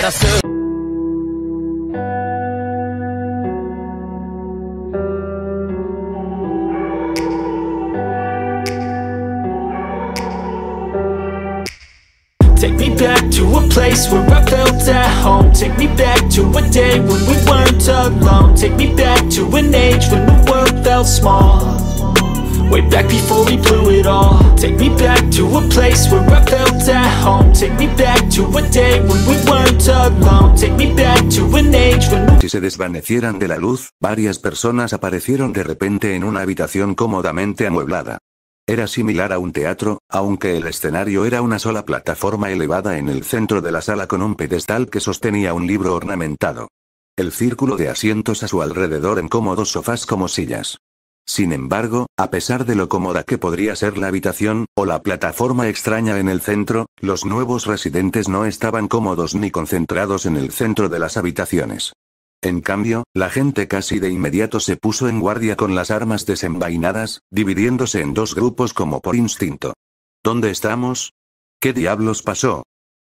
Take me back to a place where I felt at home Take me back to a day when we weren't alone Take me back to an age when the world felt small Si se desvanecieran de la luz, varias personas aparecieron de repente en una habitación cómodamente amueblada. Era similar a un teatro, aunque el escenario era una sola plataforma elevada en el centro de la sala con un pedestal que sostenía un libro ornamentado. El círculo de asientos a su alrededor en cómodos sofás como sillas. Sin embargo, a pesar de lo cómoda que podría ser la habitación, o la plataforma extraña en el centro, los nuevos residentes no estaban cómodos ni concentrados en el centro de las habitaciones. En cambio, la gente casi de inmediato se puso en guardia con las armas desenvainadas, dividiéndose en dos grupos como por instinto. ¿Dónde estamos? ¿Qué diablos pasó?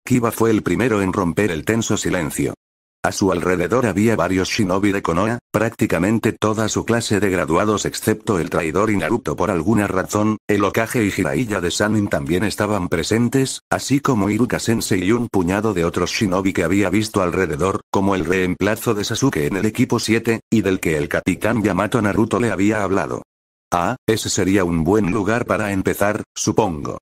Kiba fue el primero en romper el tenso silencio. A su alrededor había varios shinobi de Konoha, prácticamente toda su clase de graduados excepto el traidor y Naruto por alguna razón, el Okage y Jiraiya de Sanin también estaban presentes, así como Iruka Sensei y un puñado de otros shinobi que había visto alrededor, como el reemplazo de Sasuke en el equipo 7, y del que el capitán Yamato Naruto le había hablado. Ah, ese sería un buen lugar para empezar, supongo.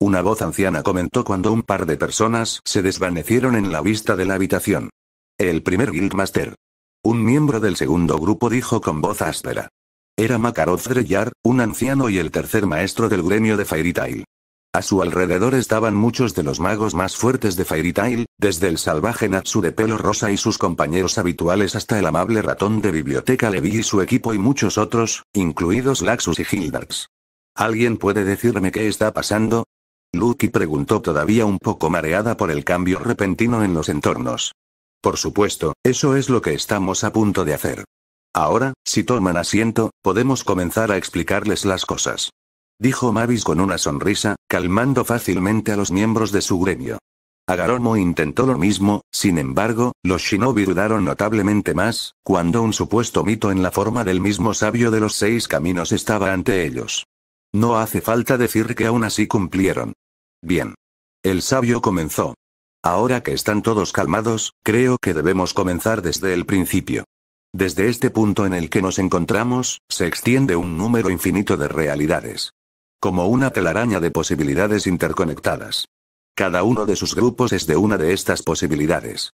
Una voz anciana comentó cuando un par de personas se desvanecieron en la vista de la habitación. El primer Guildmaster. Un miembro del segundo grupo dijo con voz áspera. Era Makarov Dreyar, un anciano y el tercer maestro del gremio de Fairy Tail. A su alrededor estaban muchos de los magos más fuertes de Fairy Tail, desde el salvaje Natsu de pelo rosa y sus compañeros habituales hasta el amable ratón de biblioteca Levi y su equipo y muchos otros, incluidos Laxus y Hildax. ¿Alguien puede decirme qué está pasando? Lucky preguntó todavía un poco mareada por el cambio repentino en los entornos. Por supuesto, eso es lo que estamos a punto de hacer. Ahora, si toman asiento, podemos comenzar a explicarles las cosas. Dijo Mavis con una sonrisa, calmando fácilmente a los miembros de su gremio. Agaromo intentó lo mismo, sin embargo, los shinobi dudaron notablemente más, cuando un supuesto mito en la forma del mismo sabio de los seis caminos estaba ante ellos. No hace falta decir que aún así cumplieron. Bien. El sabio comenzó. Ahora que están todos calmados, creo que debemos comenzar desde el principio. Desde este punto en el que nos encontramos, se extiende un número infinito de realidades. Como una telaraña de posibilidades interconectadas. Cada uno de sus grupos es de una de estas posibilidades.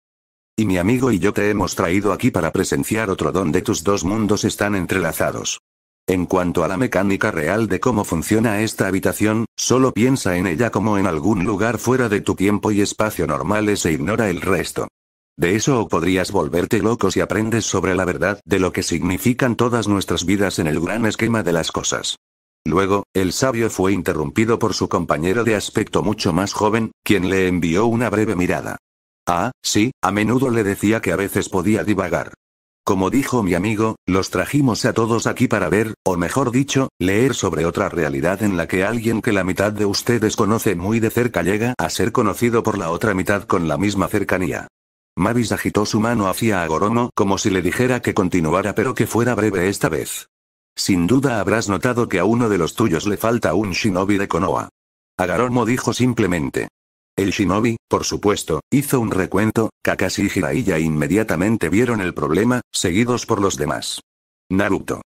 Y mi amigo y yo te hemos traído aquí para presenciar otro donde tus dos mundos están entrelazados. En cuanto a la mecánica real de cómo funciona esta habitación, solo piensa en ella como en algún lugar fuera de tu tiempo y espacio normales e ignora el resto. De eso podrías volverte loco si aprendes sobre la verdad de lo que significan todas nuestras vidas en el gran esquema de las cosas. Luego, el sabio fue interrumpido por su compañero de aspecto mucho más joven, quien le envió una breve mirada. Ah, sí, a menudo le decía que a veces podía divagar. Como dijo mi amigo, los trajimos a todos aquí para ver, o mejor dicho, leer sobre otra realidad en la que alguien que la mitad de ustedes conoce muy de cerca llega a ser conocido por la otra mitad con la misma cercanía. Mavis agitó su mano hacia Agoromo como si le dijera que continuara pero que fuera breve esta vez. Sin duda habrás notado que a uno de los tuyos le falta un shinobi de Konoha. Agoromo dijo simplemente. El shinobi, por supuesto, hizo un recuento, Kakashi y Jiraiya inmediatamente vieron el problema, seguidos por los demás. Naruto.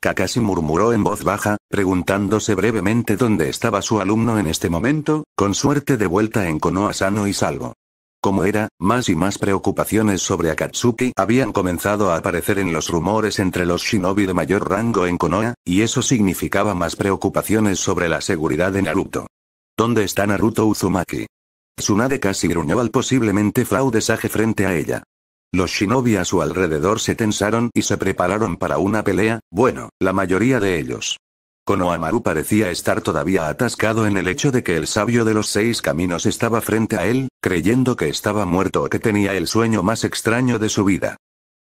Kakashi murmuró en voz baja, preguntándose brevemente dónde estaba su alumno en este momento, con suerte de vuelta en Konoha sano y salvo. Como era, más y más preocupaciones sobre Akatsuki habían comenzado a aparecer en los rumores entre los shinobi de mayor rango en Konoha, y eso significaba más preocupaciones sobre la seguridad de Naruto. ¿Dónde está Naruto Uzumaki? Tsunade casi gruñó al posiblemente fraudesaje frente a ella. Los shinobi a su alrededor se tensaron y se prepararon para una pelea, bueno, la mayoría de ellos. Konohamaru parecía estar todavía atascado en el hecho de que el sabio de los seis caminos estaba frente a él, creyendo que estaba muerto o que tenía el sueño más extraño de su vida.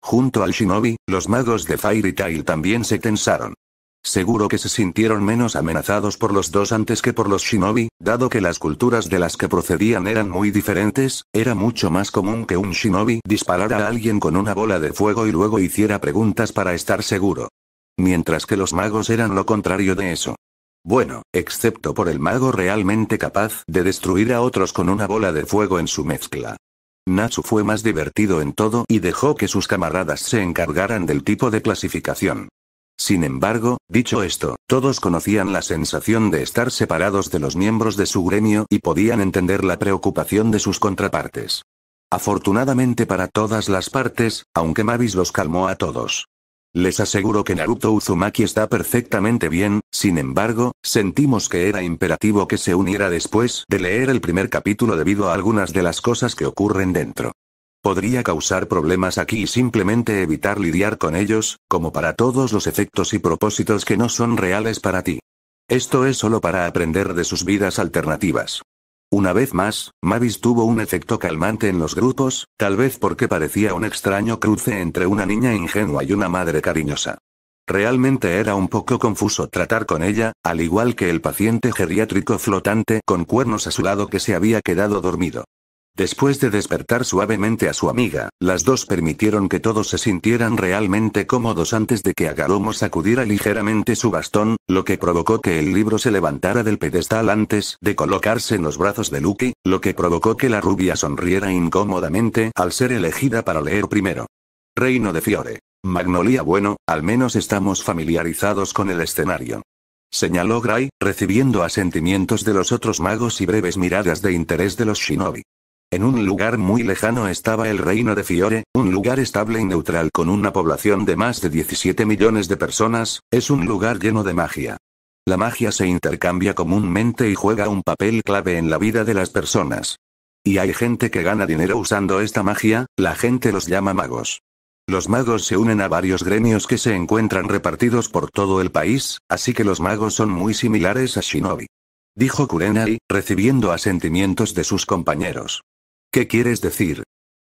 Junto al shinobi, los magos de Fairy Tail también se tensaron. Seguro que se sintieron menos amenazados por los dos antes que por los shinobi, dado que las culturas de las que procedían eran muy diferentes, era mucho más común que un shinobi disparara a alguien con una bola de fuego y luego hiciera preguntas para estar seguro. Mientras que los magos eran lo contrario de eso. Bueno, excepto por el mago realmente capaz de destruir a otros con una bola de fuego en su mezcla. Natsu fue más divertido en todo y dejó que sus camaradas se encargaran del tipo de clasificación. Sin embargo, dicho esto, todos conocían la sensación de estar separados de los miembros de su gremio y podían entender la preocupación de sus contrapartes. Afortunadamente para todas las partes, aunque Mavis los calmó a todos. Les aseguro que Naruto Uzumaki está perfectamente bien, sin embargo, sentimos que era imperativo que se uniera después de leer el primer capítulo debido a algunas de las cosas que ocurren dentro. Podría causar problemas aquí y simplemente evitar lidiar con ellos, como para todos los efectos y propósitos que no son reales para ti. Esto es solo para aprender de sus vidas alternativas. Una vez más, Mavis tuvo un efecto calmante en los grupos, tal vez porque parecía un extraño cruce entre una niña ingenua y una madre cariñosa. Realmente era un poco confuso tratar con ella, al igual que el paciente geriátrico flotante con cuernos a su lado que se había quedado dormido. Después de despertar suavemente a su amiga, las dos permitieron que todos se sintieran realmente cómodos antes de que Agaromo sacudiera ligeramente su bastón, lo que provocó que el libro se levantara del pedestal antes de colocarse en los brazos de Lucky, lo que provocó que la rubia sonriera incómodamente al ser elegida para leer primero. Reino de Fiore. Magnolia bueno, al menos estamos familiarizados con el escenario. Señaló Gray, recibiendo asentimientos de los otros magos y breves miradas de interés de los shinobi. En un lugar muy lejano estaba el reino de Fiore, un lugar estable y neutral con una población de más de 17 millones de personas, es un lugar lleno de magia. La magia se intercambia comúnmente y juega un papel clave en la vida de las personas. Y hay gente que gana dinero usando esta magia, la gente los llama magos. Los magos se unen a varios gremios que se encuentran repartidos por todo el país, así que los magos son muy similares a Shinobi. Dijo Kurenai, recibiendo asentimientos de sus compañeros. ¿Qué quieres decir?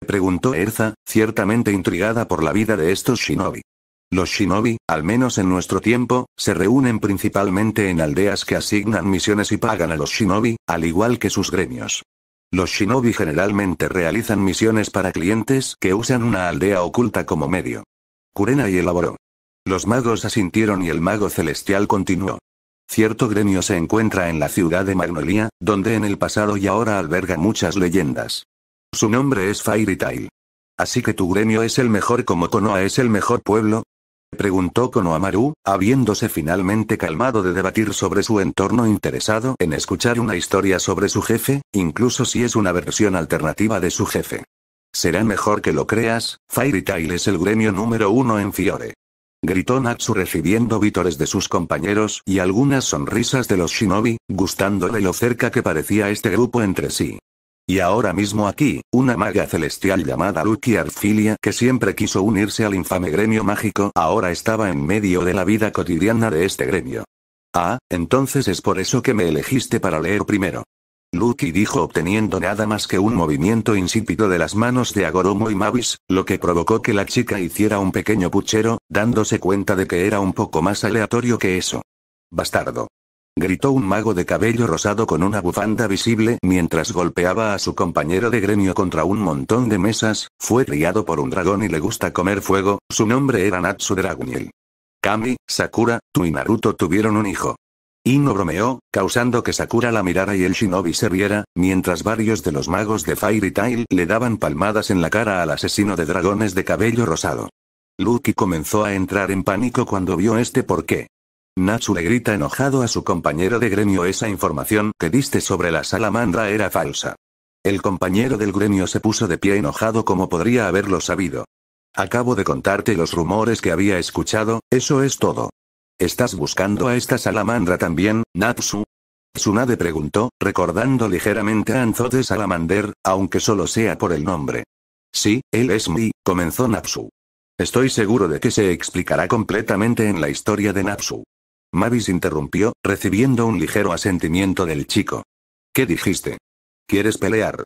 Preguntó Erza, ciertamente intrigada por la vida de estos shinobi. Los shinobi, al menos en nuestro tiempo, se reúnen principalmente en aldeas que asignan misiones y pagan a los shinobi, al igual que sus gremios. Los shinobi generalmente realizan misiones para clientes que usan una aldea oculta como medio. Kurenai y elaboró. Los magos asintieron y el mago celestial continuó. Cierto gremio se encuentra en la ciudad de Magnolia, donde en el pasado y ahora alberga muchas leyendas. Su nombre es Fairy Tail. Así que tu gremio es el mejor como Konoha es el mejor pueblo? Preguntó Konohamaru, habiéndose finalmente calmado de debatir sobre su entorno interesado en escuchar una historia sobre su jefe, incluso si es una versión alternativa de su jefe. Será mejor que lo creas, Fairy Tail es el gremio número uno en Fiore. Gritó Natsu recibiendo vítores de sus compañeros y algunas sonrisas de los shinobi, gustándole lo cerca que parecía este grupo entre sí. Y ahora mismo aquí, una maga celestial llamada Lucky Arfilia que siempre quiso unirse al infame gremio mágico ahora estaba en medio de la vida cotidiana de este gremio. Ah, entonces es por eso que me elegiste para leer primero. Lucky dijo obteniendo nada más que un movimiento insípido de las manos de Agoromo y Mavis, lo que provocó que la chica hiciera un pequeño puchero, dándose cuenta de que era un poco más aleatorio que eso. Bastardo gritó un mago de cabello rosado con una bufanda visible mientras golpeaba a su compañero de gremio contra un montón de mesas, fue criado por un dragón y le gusta comer fuego, su nombre era Natsu Draguniel. Kami, Sakura, tú y Naruto tuvieron un hijo. Ino bromeó, causando que Sakura la mirara y el shinobi se riera, mientras varios de los magos de Fairy Tail le daban palmadas en la cara al asesino de dragones de cabello rosado. Luki comenzó a entrar en pánico cuando vio este por qué. Natsu le grita enojado a su compañero de gremio esa información que diste sobre la salamandra era falsa. El compañero del gremio se puso de pie enojado como podría haberlo sabido. Acabo de contarte los rumores que había escuchado, eso es todo. ¿Estás buscando a esta salamandra también, Natsu? Tsunade preguntó, recordando ligeramente a de Salamander, aunque solo sea por el nombre. Sí, él es mi, comenzó Natsu. Estoy seguro de que se explicará completamente en la historia de Natsu. Mavis interrumpió, recibiendo un ligero asentimiento del chico. ¿Qué dijiste? ¿Quieres pelear?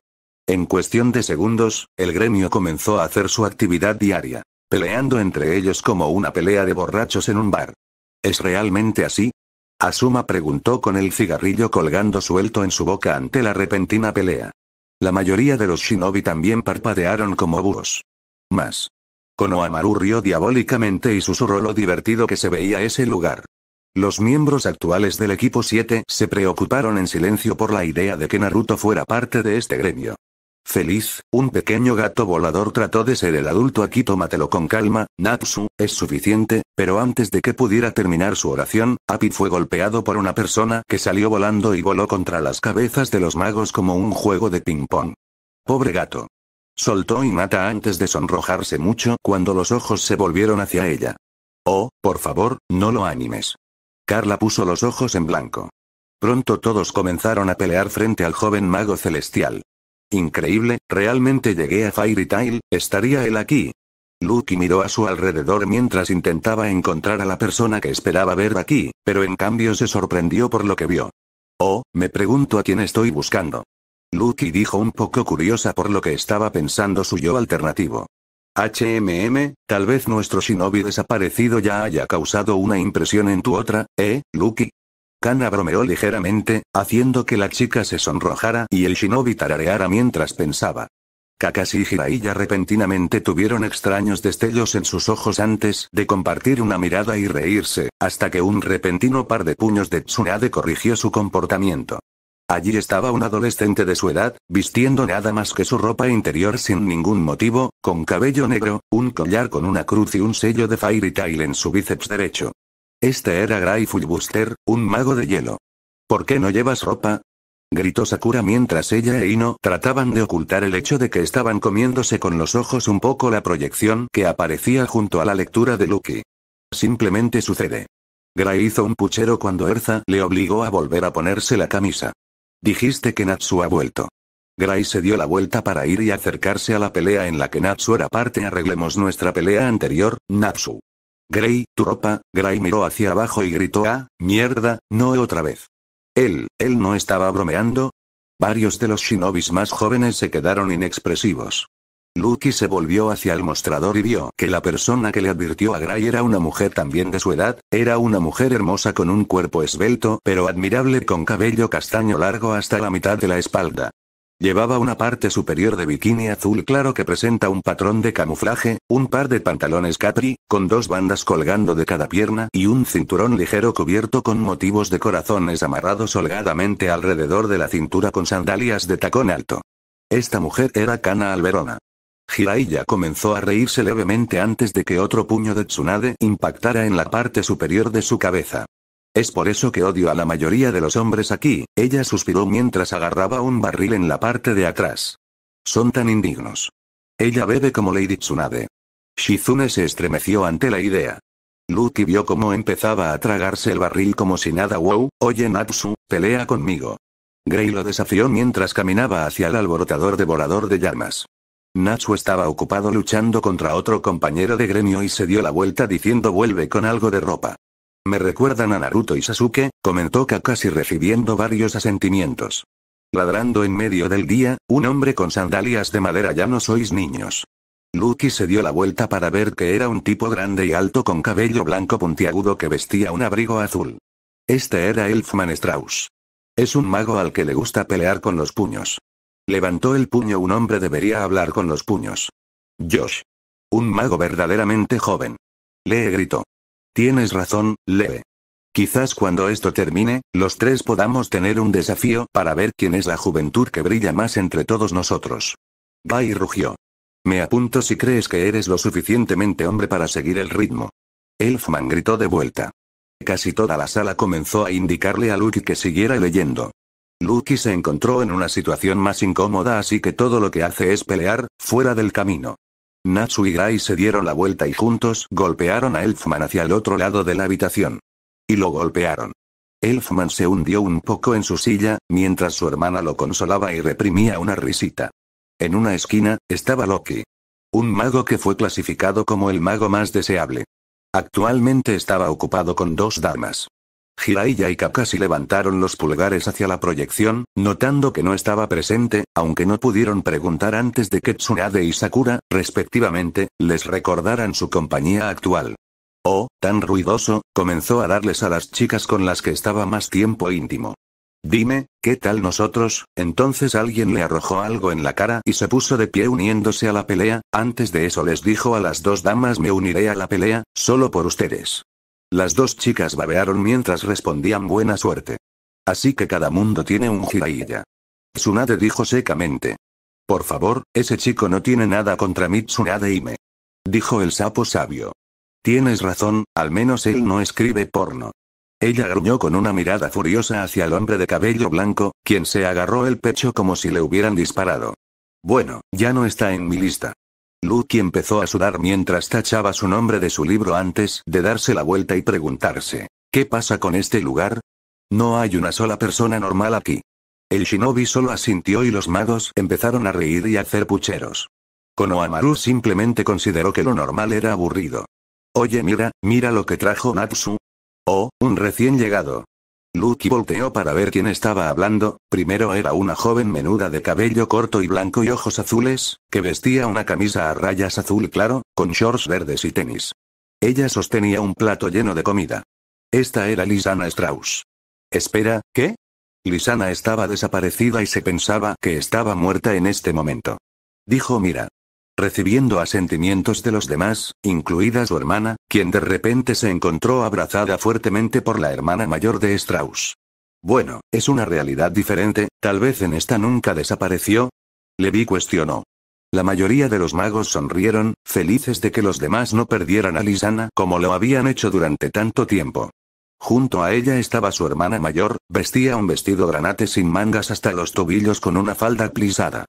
En cuestión de segundos, el gremio comenzó a hacer su actividad diaria, peleando entre ellos como una pelea de borrachos en un bar. ¿Es realmente así? Asuma preguntó con el cigarrillo colgando suelto en su boca ante la repentina pelea. La mayoría de los shinobi también parpadearon como burros. Más. Konohamaru rió diabólicamente y susurró lo divertido que se veía ese lugar. Los miembros actuales del equipo 7 se preocuparon en silencio por la idea de que Naruto fuera parte de este gremio. Feliz, un pequeño gato volador trató de ser el adulto aquí tómatelo con calma, Natsu, es suficiente, pero antes de que pudiera terminar su oración, Api fue golpeado por una persona que salió volando y voló contra las cabezas de los magos como un juego de ping-pong. Pobre gato. Soltó y mata antes de sonrojarse mucho cuando los ojos se volvieron hacia ella. Oh, por favor, no lo animes. Carla puso los ojos en blanco. Pronto todos comenzaron a pelear frente al joven mago celestial. Increíble, realmente llegué a Fairy Tail, ¿estaría él aquí? Lucky miró a su alrededor mientras intentaba encontrar a la persona que esperaba ver aquí, pero en cambio se sorprendió por lo que vio. Oh, me pregunto a quién estoy buscando. Lucky dijo un poco curiosa por lo que estaba pensando su yo alternativo. HMM, tal vez nuestro shinobi desaparecido ya haya causado una impresión en tu otra, ¿eh, Lucky? Kana bromeó ligeramente, haciendo que la chica se sonrojara y el shinobi tarareara mientras pensaba. Kakashi y Jiraiya repentinamente tuvieron extraños destellos en sus ojos antes de compartir una mirada y reírse, hasta que un repentino par de puños de Tsunade corrigió su comportamiento. Allí estaba un adolescente de su edad, vistiendo nada más que su ropa interior sin ningún motivo, con cabello negro, un collar con una cruz y un sello de Fairy Tail en su bíceps derecho. Este era Gray Fullbuster, un mago de hielo. ¿Por qué no llevas ropa? gritó Sakura mientras ella e Ino trataban de ocultar el hecho de que estaban comiéndose con los ojos un poco la proyección que aparecía junto a la lectura de Lucky. Simplemente sucede. Gray hizo un puchero cuando Erza le obligó a volver a ponerse la camisa. Dijiste que Natsu ha vuelto. Gray se dio la vuelta para ir y acercarse a la pelea en la que Natsu era parte. Arreglemos nuestra pelea anterior, Natsu. Gray, tu ropa, Gray miró hacia abajo y gritó, ah, mierda, no otra vez. Él, él no estaba bromeando. Varios de los shinobis más jóvenes se quedaron inexpresivos. Lucky se volvió hacia el mostrador y vio que la persona que le advirtió a Gray era una mujer también de su edad, era una mujer hermosa con un cuerpo esbelto pero admirable con cabello castaño largo hasta la mitad de la espalda. Llevaba una parte superior de bikini azul claro que presenta un patrón de camuflaje, un par de pantalones capri, con dos bandas colgando de cada pierna y un cinturón ligero cubierto con motivos de corazones amarrados holgadamente alrededor de la cintura con sandalias de tacón alto. Esta mujer era Cana Alberona. Hiraiya comenzó a reírse levemente antes de que otro puño de Tsunade impactara en la parte superior de su cabeza. Es por eso que odio a la mayoría de los hombres aquí, ella suspiró mientras agarraba un barril en la parte de atrás. Son tan indignos. Ella bebe como Lady Tsunade. Shizune se estremeció ante la idea. Luki vio cómo empezaba a tragarse el barril como si nada. Wow, oye Natsu, pelea conmigo. Grey lo desafió mientras caminaba hacia el alborotador devorador de llamas. Natsu estaba ocupado luchando contra otro compañero de gremio y se dio la vuelta diciendo vuelve con algo de ropa. Me recuerdan a Naruto y Sasuke, comentó Kakashi recibiendo varios asentimientos. Ladrando en medio del día, un hombre con sandalias de madera ya no sois niños. Lucky se dio la vuelta para ver que era un tipo grande y alto con cabello blanco puntiagudo que vestía un abrigo azul. Este era Elfman Strauss. Es un mago al que le gusta pelear con los puños. Levantó el puño. Un hombre debería hablar con los puños. Josh. Un mago verdaderamente joven. Lee gritó. Tienes razón, Lee. Quizás cuando esto termine, los tres podamos tener un desafío para ver quién es la juventud que brilla más entre todos nosotros. Bai rugió. Me apunto si crees que eres lo suficientemente hombre para seguir el ritmo. Elfman gritó de vuelta. Casi toda la sala comenzó a indicarle a Luke que siguiera leyendo. Lucky se encontró en una situación más incómoda así que todo lo que hace es pelear, fuera del camino. Natsu y Gray se dieron la vuelta y juntos golpearon a Elfman hacia el otro lado de la habitación. Y lo golpearon. Elfman se hundió un poco en su silla, mientras su hermana lo consolaba y reprimía una risita. En una esquina, estaba Loki. Un mago que fue clasificado como el mago más deseable. Actualmente estaba ocupado con dos damas. Hiraiya y Kakashi levantaron los pulgares hacia la proyección, notando que no estaba presente, aunque no pudieron preguntar antes de que Tsunade y Sakura, respectivamente, les recordaran su compañía actual. Oh, tan ruidoso, comenzó a darles a las chicas con las que estaba más tiempo íntimo. Dime, ¿qué tal nosotros? Entonces alguien le arrojó algo en la cara y se puso de pie uniéndose a la pelea, antes de eso les dijo a las dos damas me uniré a la pelea, solo por ustedes. Las dos chicas babearon mientras respondían buena suerte. Así que cada mundo tiene un jiraiya. Tsunade dijo secamente. Por favor, ese chico no tiene nada contra Mitsunade me. Dijo el sapo sabio. Tienes razón, al menos él no escribe porno. Ella gruñó con una mirada furiosa hacia el hombre de cabello blanco, quien se agarró el pecho como si le hubieran disparado. Bueno, ya no está en mi lista. Lucky empezó a sudar mientras tachaba su nombre de su libro antes de darse la vuelta y preguntarse, ¿qué pasa con este lugar? No hay una sola persona normal aquí. El shinobi solo asintió y los magos empezaron a reír y a hacer pucheros. Konohamaru simplemente consideró que lo normal era aburrido. Oye mira, mira lo que trajo Natsu. Oh, un recién llegado. Lucky volteó para ver quién estaba hablando, primero era una joven menuda de cabello corto y blanco y ojos azules, que vestía una camisa a rayas azul claro, con shorts verdes y tenis. Ella sostenía un plato lleno de comida. Esta era Lisana Strauss. Espera, ¿qué? Lisana estaba desaparecida y se pensaba que estaba muerta en este momento. Dijo Mira recibiendo asentimientos de los demás, incluida su hermana, quien de repente se encontró abrazada fuertemente por la hermana mayor de Strauss. Bueno, es una realidad diferente, tal vez en esta nunca desapareció. Levi cuestionó. La mayoría de los magos sonrieron, felices de que los demás no perdieran a Lisana como lo habían hecho durante tanto tiempo. Junto a ella estaba su hermana mayor, vestía un vestido granate sin mangas hasta los tobillos con una falda plisada.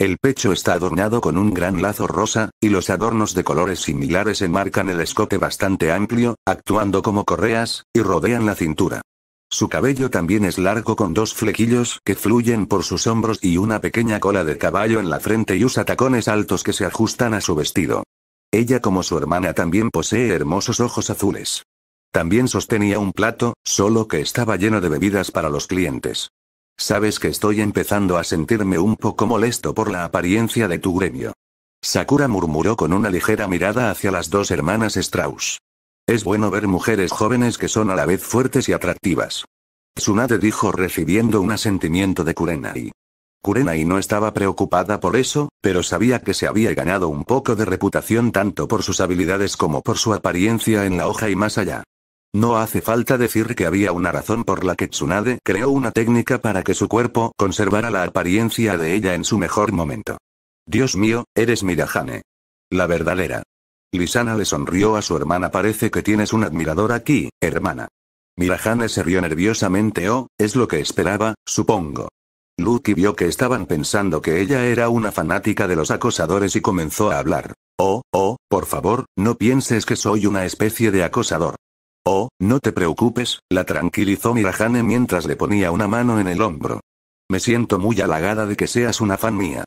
El pecho está adornado con un gran lazo rosa, y los adornos de colores similares enmarcan el escote bastante amplio, actuando como correas, y rodean la cintura. Su cabello también es largo con dos flequillos que fluyen por sus hombros y una pequeña cola de caballo en la frente y usa tacones altos que se ajustan a su vestido. Ella como su hermana también posee hermosos ojos azules. También sostenía un plato, solo que estaba lleno de bebidas para los clientes. Sabes que estoy empezando a sentirme un poco molesto por la apariencia de tu gremio. Sakura murmuró con una ligera mirada hacia las dos hermanas Strauss. Es bueno ver mujeres jóvenes que son a la vez fuertes y atractivas. Tsunade dijo recibiendo un asentimiento de Kurenai. Kurenai no estaba preocupada por eso, pero sabía que se había ganado un poco de reputación tanto por sus habilidades como por su apariencia en la hoja y más allá. No hace falta decir que había una razón por la que Tsunade creó una técnica para que su cuerpo conservara la apariencia de ella en su mejor momento. Dios mío, eres Mirajane. La verdadera. Lisana le sonrió a su hermana parece que tienes un admirador aquí, hermana. Mirajane se rió nerviosamente oh, es lo que esperaba, supongo. Lucky vio que estaban pensando que ella era una fanática de los acosadores y comenzó a hablar. Oh, oh, por favor, no pienses que soy una especie de acosador. Oh, no te preocupes, la tranquilizó Mirajane mientras le ponía una mano en el hombro. Me siento muy halagada de que seas una fan mía.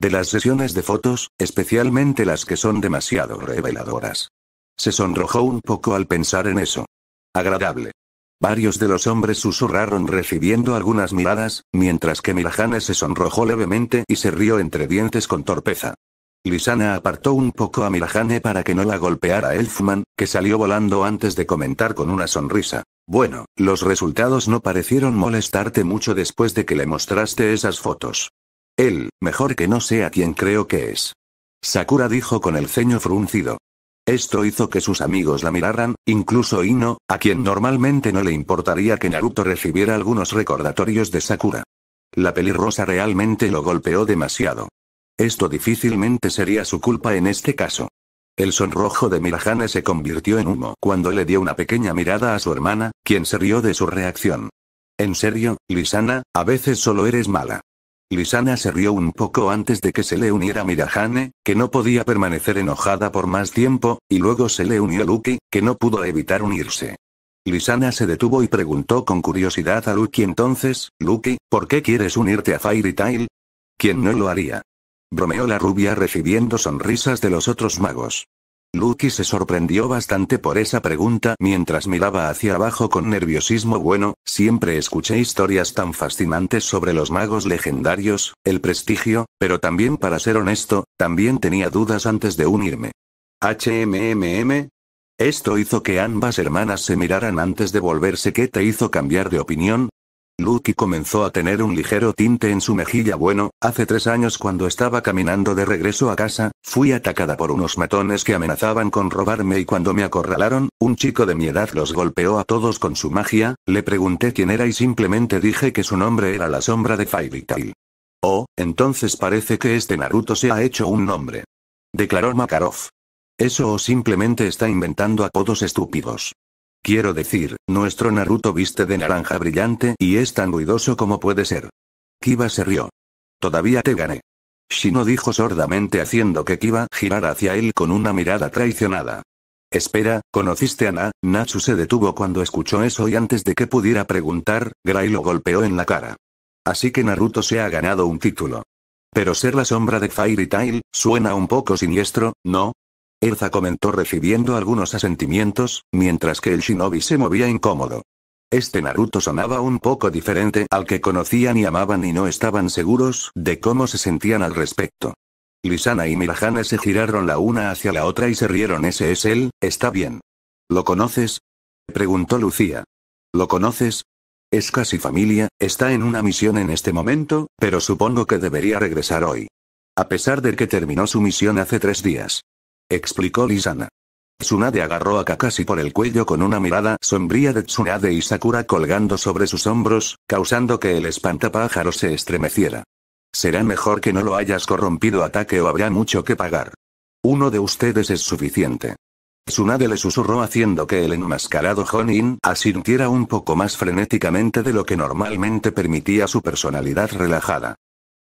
De las sesiones de fotos, especialmente las que son demasiado reveladoras. Se sonrojó un poco al pensar en eso. Agradable. Varios de los hombres susurraron recibiendo algunas miradas, mientras que Mirajane se sonrojó levemente y se rió entre dientes con torpeza. Lisana apartó un poco a Mirajane para que no la golpeara Elfman, que salió volando antes de comentar con una sonrisa. Bueno, los resultados no parecieron molestarte mucho después de que le mostraste esas fotos. Él, mejor que no sea quien creo que es. Sakura dijo con el ceño fruncido. Esto hizo que sus amigos la miraran, incluso Ino, a quien normalmente no le importaría que Naruto recibiera algunos recordatorios de Sakura. La pelirrosa realmente lo golpeó demasiado. Esto difícilmente sería su culpa en este caso. El sonrojo de Mirajane se convirtió en humo cuando le dio una pequeña mirada a su hermana, quien se rió de su reacción. En serio, Lisana, a veces solo eres mala. Lisana se rió un poco antes de que se le uniera Mirajane, que no podía permanecer enojada por más tiempo, y luego se le unió Luki, que no pudo evitar unirse. Lisana se detuvo y preguntó con curiosidad a Luki entonces, Luki, ¿por qué quieres unirte a Fairy Tail? ¿Quién no lo haría? bromeó la rubia recibiendo sonrisas de los otros magos. Lucky se sorprendió bastante por esa pregunta mientras miraba hacia abajo con nerviosismo. Bueno, siempre escuché historias tan fascinantes sobre los magos legendarios, el prestigio, pero también para ser honesto, también tenía dudas antes de unirme. HMMM. Esto hizo que ambas hermanas se miraran antes de volverse. ¿Qué te hizo cambiar de opinión? Lucky comenzó a tener un ligero tinte en su mejilla. Bueno, hace tres años cuando estaba caminando de regreso a casa, fui atacada por unos matones que amenazaban con robarme y cuando me acorralaron, un chico de mi edad los golpeó a todos con su magia, le pregunté quién era y simplemente dije que su nombre era la sombra de Fairy Tail. Oh, entonces parece que este Naruto se ha hecho un nombre. Declaró Makarov. Eso o simplemente está inventando apodos estúpidos. Quiero decir, nuestro Naruto viste de naranja brillante y es tan ruidoso como puede ser. Kiba se rió. Todavía te gané. Shino dijo sordamente haciendo que Kiba girara hacia él con una mirada traicionada. Espera, ¿conociste a Na? Natsu se detuvo cuando escuchó eso y antes de que pudiera preguntar, Gray lo golpeó en la cara. Así que Naruto se ha ganado un título. Pero ser la sombra de Fairy Tail, suena un poco siniestro, ¿no? Erza comentó recibiendo algunos asentimientos, mientras que el shinobi se movía incómodo. Este Naruto sonaba un poco diferente al que conocían y amaban y no estaban seguros de cómo se sentían al respecto. Lisana y Mirajane se giraron la una hacia la otra y se rieron. Ese es él, está bien. ¿Lo conoces? Preguntó Lucía. ¿Lo conoces? Es casi familia, está en una misión en este momento, pero supongo que debería regresar hoy. A pesar de que terminó su misión hace tres días explicó Lisana. Tsunade agarró a Kakashi por el cuello con una mirada sombría de Tsunade y Sakura colgando sobre sus hombros, causando que el espantapájaro se estremeciera. Será mejor que no lo hayas corrompido ataque o habrá mucho que pagar. Uno de ustedes es suficiente. Tsunade le susurró haciendo que el enmascarado Honin asintiera un poco más frenéticamente de lo que normalmente permitía su personalidad relajada.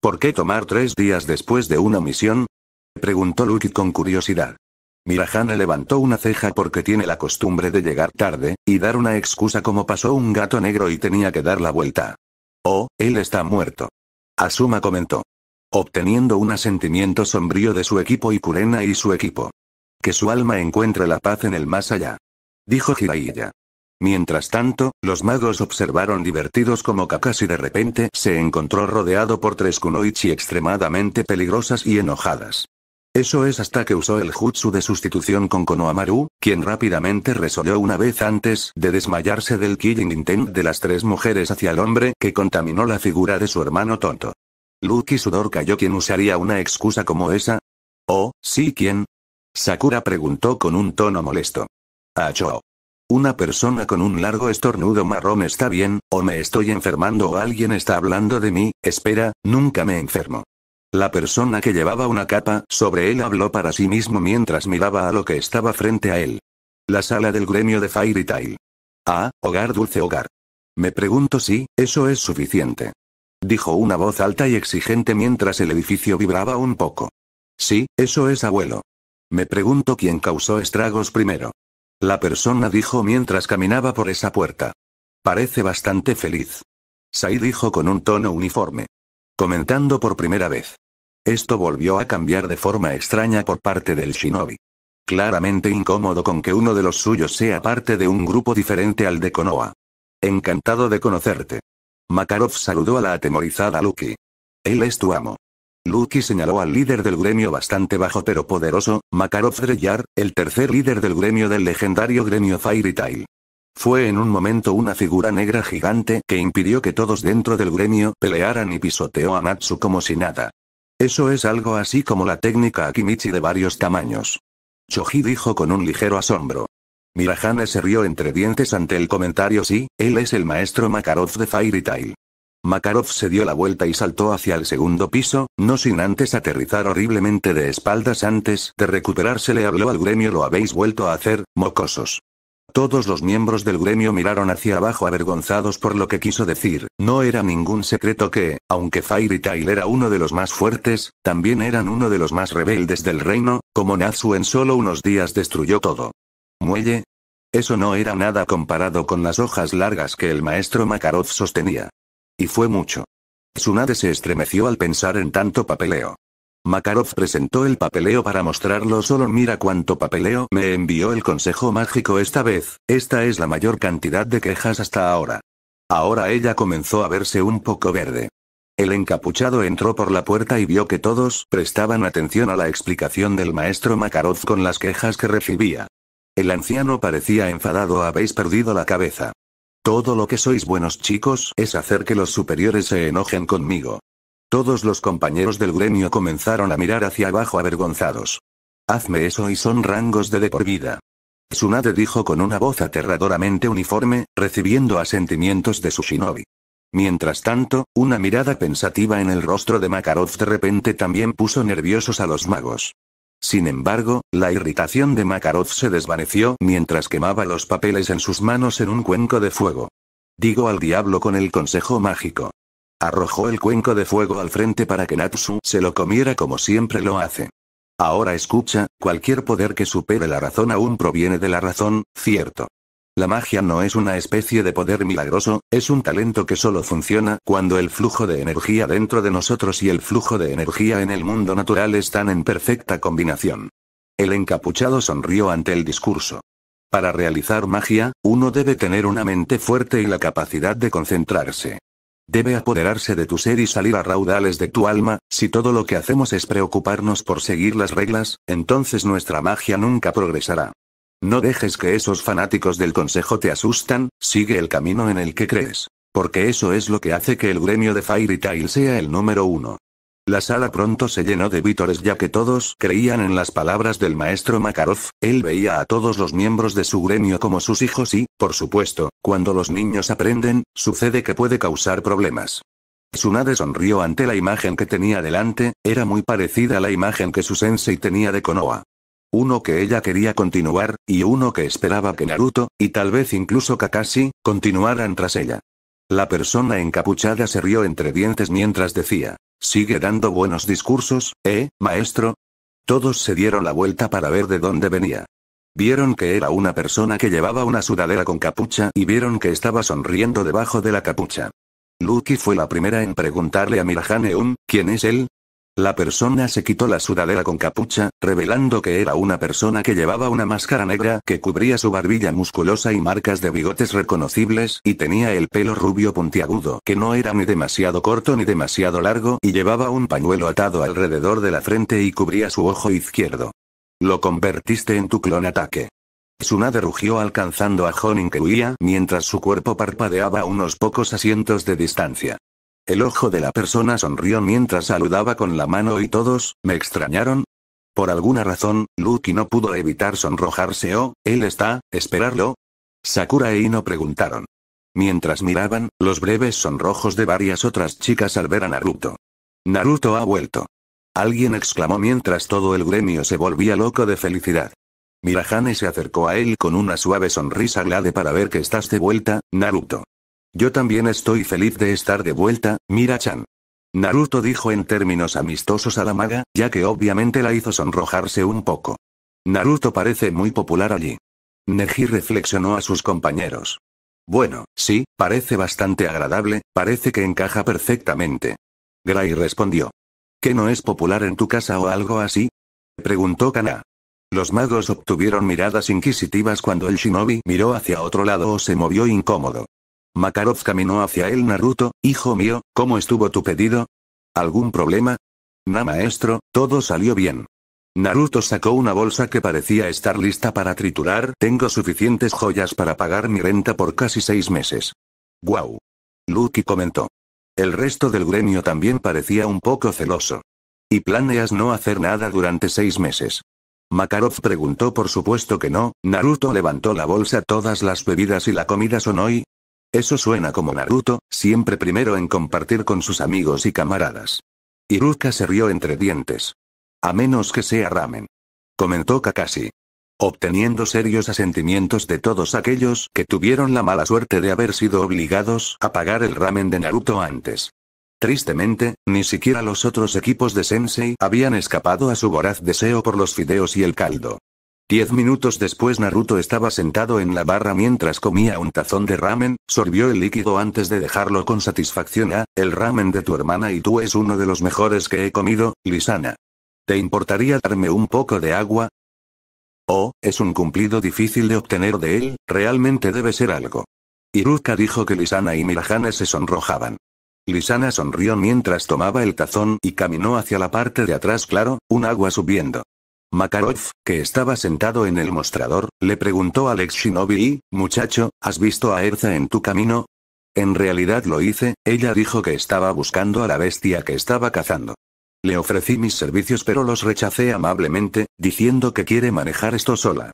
¿Por qué tomar tres días después de una misión? preguntó Luke con curiosidad. Mirahana levantó una ceja porque tiene la costumbre de llegar tarde, y dar una excusa como pasó un gato negro y tenía que dar la vuelta. Oh, él está muerto. Asuma comentó. Obteniendo un asentimiento sombrío de su equipo y Kurena y su equipo. Que su alma encuentre la paz en el más allá. Dijo Hiraiya. Mientras tanto, los magos observaron divertidos como Kakashi de repente se encontró rodeado por tres kunoichi extremadamente peligrosas y enojadas. Eso es hasta que usó el jutsu de sustitución con Konohamaru, quien rápidamente resolvió una vez antes de desmayarse del killing intent de las tres mujeres hacia el hombre que contaminó la figura de su hermano tonto. Lucky Sudor cayó quien usaría una excusa como esa. Oh, sí, ¿quién? Sakura preguntó con un tono molesto. Acho. Una persona con un largo estornudo marrón está bien, o me estoy enfermando o alguien está hablando de mí, espera, nunca me enfermo. La persona que llevaba una capa sobre él habló para sí mismo mientras miraba a lo que estaba frente a él. La sala del gremio de Fairy Tail. Ah, hogar dulce hogar. Me pregunto si, eso es suficiente. Dijo una voz alta y exigente mientras el edificio vibraba un poco. Sí, eso es abuelo. Me pregunto quién causó estragos primero. La persona dijo mientras caminaba por esa puerta. Parece bastante feliz. Sai dijo con un tono uniforme. Comentando por primera vez. Esto volvió a cambiar de forma extraña por parte del shinobi. Claramente incómodo con que uno de los suyos sea parte de un grupo diferente al de Konoha. Encantado de conocerte. Makarov saludó a la atemorizada Lucky. Él es tu amo. Lucky señaló al líder del gremio bastante bajo pero poderoso, Makarov Dreyar, el tercer líder del gremio del legendario gremio Fairy Tail. Fue en un momento una figura negra gigante que impidió que todos dentro del gremio pelearan y pisoteó a Matsu como si nada. Eso es algo así como la técnica Akimichi de varios tamaños. Choji dijo con un ligero asombro. Mirajane se rió entre dientes ante el comentario sí, él es el maestro Makarov de Fairy Tail. Makarov se dio la vuelta y saltó hacia el segundo piso, no sin antes aterrizar horriblemente de espaldas antes de recuperarse le habló al gremio lo habéis vuelto a hacer, mocosos. Todos los miembros del gremio miraron hacia abajo avergonzados por lo que quiso decir, no era ningún secreto que, aunque Fairy Tail era uno de los más fuertes, también eran uno de los más rebeldes del reino, como Natsu en solo unos días destruyó todo. Muelle. Eso no era nada comparado con las hojas largas que el maestro Makarov sostenía. Y fue mucho. Tsunade se estremeció al pensar en tanto papeleo. Makarov presentó el papeleo para mostrarlo solo mira cuánto papeleo me envió el consejo mágico esta vez, esta es la mayor cantidad de quejas hasta ahora. Ahora ella comenzó a verse un poco verde. El encapuchado entró por la puerta y vio que todos prestaban atención a la explicación del maestro Makarov con las quejas que recibía. El anciano parecía enfadado habéis perdido la cabeza. Todo lo que sois buenos chicos es hacer que los superiores se enojen conmigo. Todos los compañeros del gremio comenzaron a mirar hacia abajo avergonzados. Hazme eso y son rangos de de por vida. Tsunade dijo con una voz aterradoramente uniforme, recibiendo asentimientos de su shinobi. Mientras tanto, una mirada pensativa en el rostro de Makarov de repente también puso nerviosos a los magos. Sin embargo, la irritación de Makarov se desvaneció mientras quemaba los papeles en sus manos en un cuenco de fuego. Digo al diablo con el consejo mágico. Arrojó el cuenco de fuego al frente para que Natsu se lo comiera como siempre lo hace. Ahora escucha, cualquier poder que supere la razón aún proviene de la razón, cierto. La magia no es una especie de poder milagroso, es un talento que solo funciona cuando el flujo de energía dentro de nosotros y el flujo de energía en el mundo natural están en perfecta combinación. El encapuchado sonrió ante el discurso. Para realizar magia, uno debe tener una mente fuerte y la capacidad de concentrarse. Debe apoderarse de tu ser y salir a raudales de tu alma, si todo lo que hacemos es preocuparnos por seguir las reglas, entonces nuestra magia nunca progresará. No dejes que esos fanáticos del consejo te asustan, sigue el camino en el que crees. Porque eso es lo que hace que el gremio de Fairy Tail sea el número uno. La sala pronto se llenó de vítores ya que todos creían en las palabras del maestro Makarov, él veía a todos los miembros de su gremio como sus hijos y, por supuesto, cuando los niños aprenden, sucede que puede causar problemas. Tsunade sonrió ante la imagen que tenía delante, era muy parecida a la imagen que su sensei tenía de Konoha. Uno que ella quería continuar, y uno que esperaba que Naruto, y tal vez incluso Kakashi, continuaran tras ella. La persona encapuchada se rió entre dientes mientras decía, Sigue dando buenos discursos, ¿eh, maestro? Todos se dieron la vuelta para ver de dónde venía. Vieron que era una persona que llevaba una sudadera con capucha y vieron que estaba sonriendo debajo de la capucha. Lucky fue la primera en preguntarle a Mirajaneum, ¿quién es él? La persona se quitó la sudadera con capucha, revelando que era una persona que llevaba una máscara negra que cubría su barbilla musculosa y marcas de bigotes reconocibles, y tenía el pelo rubio puntiagudo, que no era ni demasiado corto ni demasiado largo, y llevaba un pañuelo atado alrededor de la frente y cubría su ojo izquierdo. Lo convertiste en tu clon ataque. Tsunade rugió alcanzando a Honin que huía, mientras su cuerpo parpadeaba a unos pocos asientos de distancia. El ojo de la persona sonrió mientras saludaba con la mano y todos, me extrañaron. Por alguna razón, Luki no pudo evitar sonrojarse o, oh, él está, esperarlo. Sakura e Ino preguntaron. Mientras miraban, los breves sonrojos de varias otras chicas al ver a Naruto. Naruto ha vuelto. Alguien exclamó mientras todo el gremio se volvía loco de felicidad. Mirahane se acercó a él con una suave sonrisa glade para ver que estás de vuelta, Naruto. Yo también estoy feliz de estar de vuelta, Mira-chan. Naruto dijo en términos amistosos a la maga, ya que obviamente la hizo sonrojarse un poco. Naruto parece muy popular allí. Neji reflexionó a sus compañeros. Bueno, sí, parece bastante agradable, parece que encaja perfectamente. Gray respondió. ¿Qué no es popular en tu casa o algo así? Preguntó Kana. Los magos obtuvieron miradas inquisitivas cuando el shinobi miró hacia otro lado o se movió incómodo. Makarov caminó hacia él Naruto, hijo mío, ¿cómo estuvo tu pedido? ¿Algún problema? Na maestro, todo salió bien. Naruto sacó una bolsa que parecía estar lista para triturar. Tengo suficientes joyas para pagar mi renta por casi seis meses. Guau. Luki comentó. El resto del gremio también parecía un poco celoso. ¿Y planeas no hacer nada durante seis meses? Makarov preguntó por supuesto que no, Naruto levantó la bolsa todas las bebidas y la comida son hoy, eso suena como Naruto, siempre primero en compartir con sus amigos y camaradas. Iruka se rió entre dientes. A menos que sea ramen. Comentó Kakashi. Obteniendo serios asentimientos de todos aquellos que tuvieron la mala suerte de haber sido obligados a pagar el ramen de Naruto antes. Tristemente, ni siquiera los otros equipos de Sensei habían escapado a su voraz deseo por los fideos y el caldo. Diez minutos después Naruto estaba sentado en la barra mientras comía un tazón de ramen, sorbió el líquido antes de dejarlo con satisfacción. Ah, el ramen de tu hermana y tú es uno de los mejores que he comido, Lisana. ¿Te importaría darme un poco de agua? Oh, es un cumplido difícil de obtener de él, realmente debe ser algo. Iruka dijo que Lisana y Mirajane se sonrojaban. Lisana sonrió mientras tomaba el tazón y caminó hacia la parte de atrás claro, un agua subiendo. Makarov, que estaba sentado en el mostrador, le preguntó al ex shinobi, muchacho, ¿has visto a Erza en tu camino? En realidad lo hice, ella dijo que estaba buscando a la bestia que estaba cazando. Le ofrecí mis servicios pero los rechacé amablemente, diciendo que quiere manejar esto sola.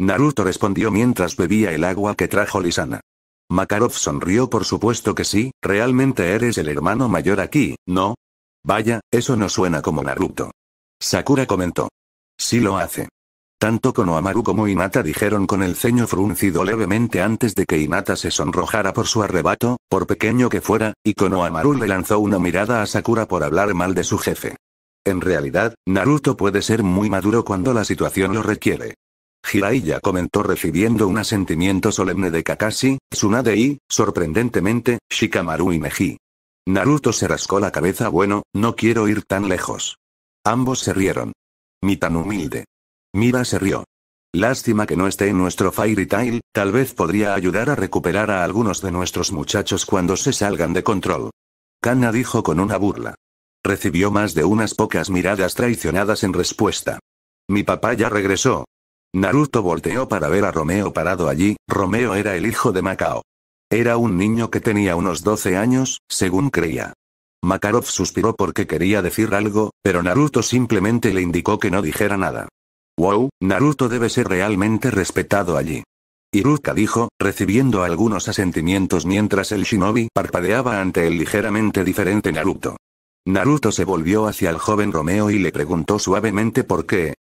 Naruto respondió mientras bebía el agua que trajo Lisana. Makarov sonrió por supuesto que sí, realmente eres el hermano mayor aquí, ¿no? Vaya, eso no suena como Naruto. Sakura comentó. Sí lo hace. Tanto Konohamaru como Inata dijeron con el ceño fruncido levemente antes de que Inata se sonrojara por su arrebato, por pequeño que fuera, y Konohamaru le lanzó una mirada a Sakura por hablar mal de su jefe. En realidad, Naruto puede ser muy maduro cuando la situación lo requiere. Jiraiya comentó recibiendo un asentimiento solemne de Kakashi, Tsunade y, sorprendentemente, Shikamaru y Meji. Naruto se rascó la cabeza bueno, no quiero ir tan lejos. Ambos se rieron. Ni tan humilde. Mira se rió. Lástima que no esté en nuestro Fairy Tail, tal vez podría ayudar a recuperar a algunos de nuestros muchachos cuando se salgan de control. Kana dijo con una burla. Recibió más de unas pocas miradas traicionadas en respuesta. Mi papá ya regresó. Naruto volteó para ver a Romeo parado allí, Romeo era el hijo de Macao. Era un niño que tenía unos 12 años, según creía. Makarov suspiró porque quería decir algo, pero Naruto simplemente le indicó que no dijera nada. Wow, Naruto debe ser realmente respetado allí. Iruka dijo, recibiendo algunos asentimientos mientras el shinobi parpadeaba ante el ligeramente diferente Naruto. Naruto se volvió hacia el joven Romeo y le preguntó suavemente por qué.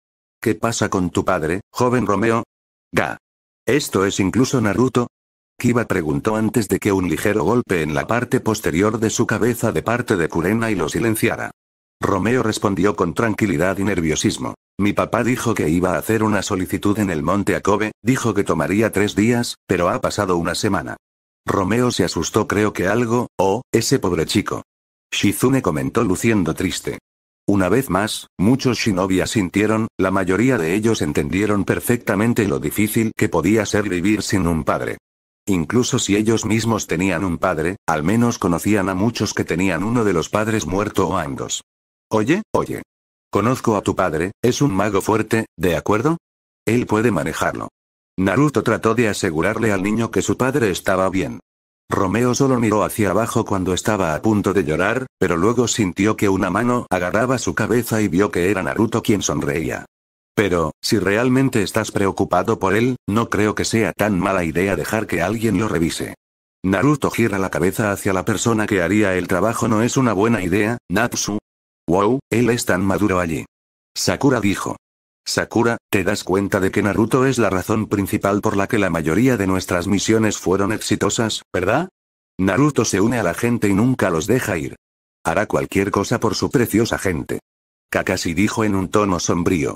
¿Qué pasa con tu padre, joven Romeo? Ga. Esto es incluso Naruto, Kiba preguntó antes de que un ligero golpe en la parte posterior de su cabeza de parte de Kurena y lo silenciara. Romeo respondió con tranquilidad y nerviosismo. Mi papá dijo que iba a hacer una solicitud en el monte Akobe, dijo que tomaría tres días, pero ha pasado una semana. Romeo se asustó creo que algo, oh, ese pobre chico. Shizune comentó luciendo triste. Una vez más, muchos shinobi asintieron, la mayoría de ellos entendieron perfectamente lo difícil que podía ser vivir sin un padre. Incluso si ellos mismos tenían un padre, al menos conocían a muchos que tenían uno de los padres muerto o ambos. Oye, oye. Conozco a tu padre, es un mago fuerte, ¿de acuerdo? Él puede manejarlo. Naruto trató de asegurarle al niño que su padre estaba bien. Romeo solo miró hacia abajo cuando estaba a punto de llorar, pero luego sintió que una mano agarraba su cabeza y vio que era Naruto quien sonreía. Pero, si realmente estás preocupado por él, no creo que sea tan mala idea dejar que alguien lo revise. Naruto gira la cabeza hacia la persona que haría el trabajo. No es una buena idea, Natsu. Wow, él es tan maduro allí. Sakura dijo. Sakura, ¿te das cuenta de que Naruto es la razón principal por la que la mayoría de nuestras misiones fueron exitosas, verdad? Naruto se une a la gente y nunca los deja ir. Hará cualquier cosa por su preciosa gente. Kakashi dijo en un tono sombrío.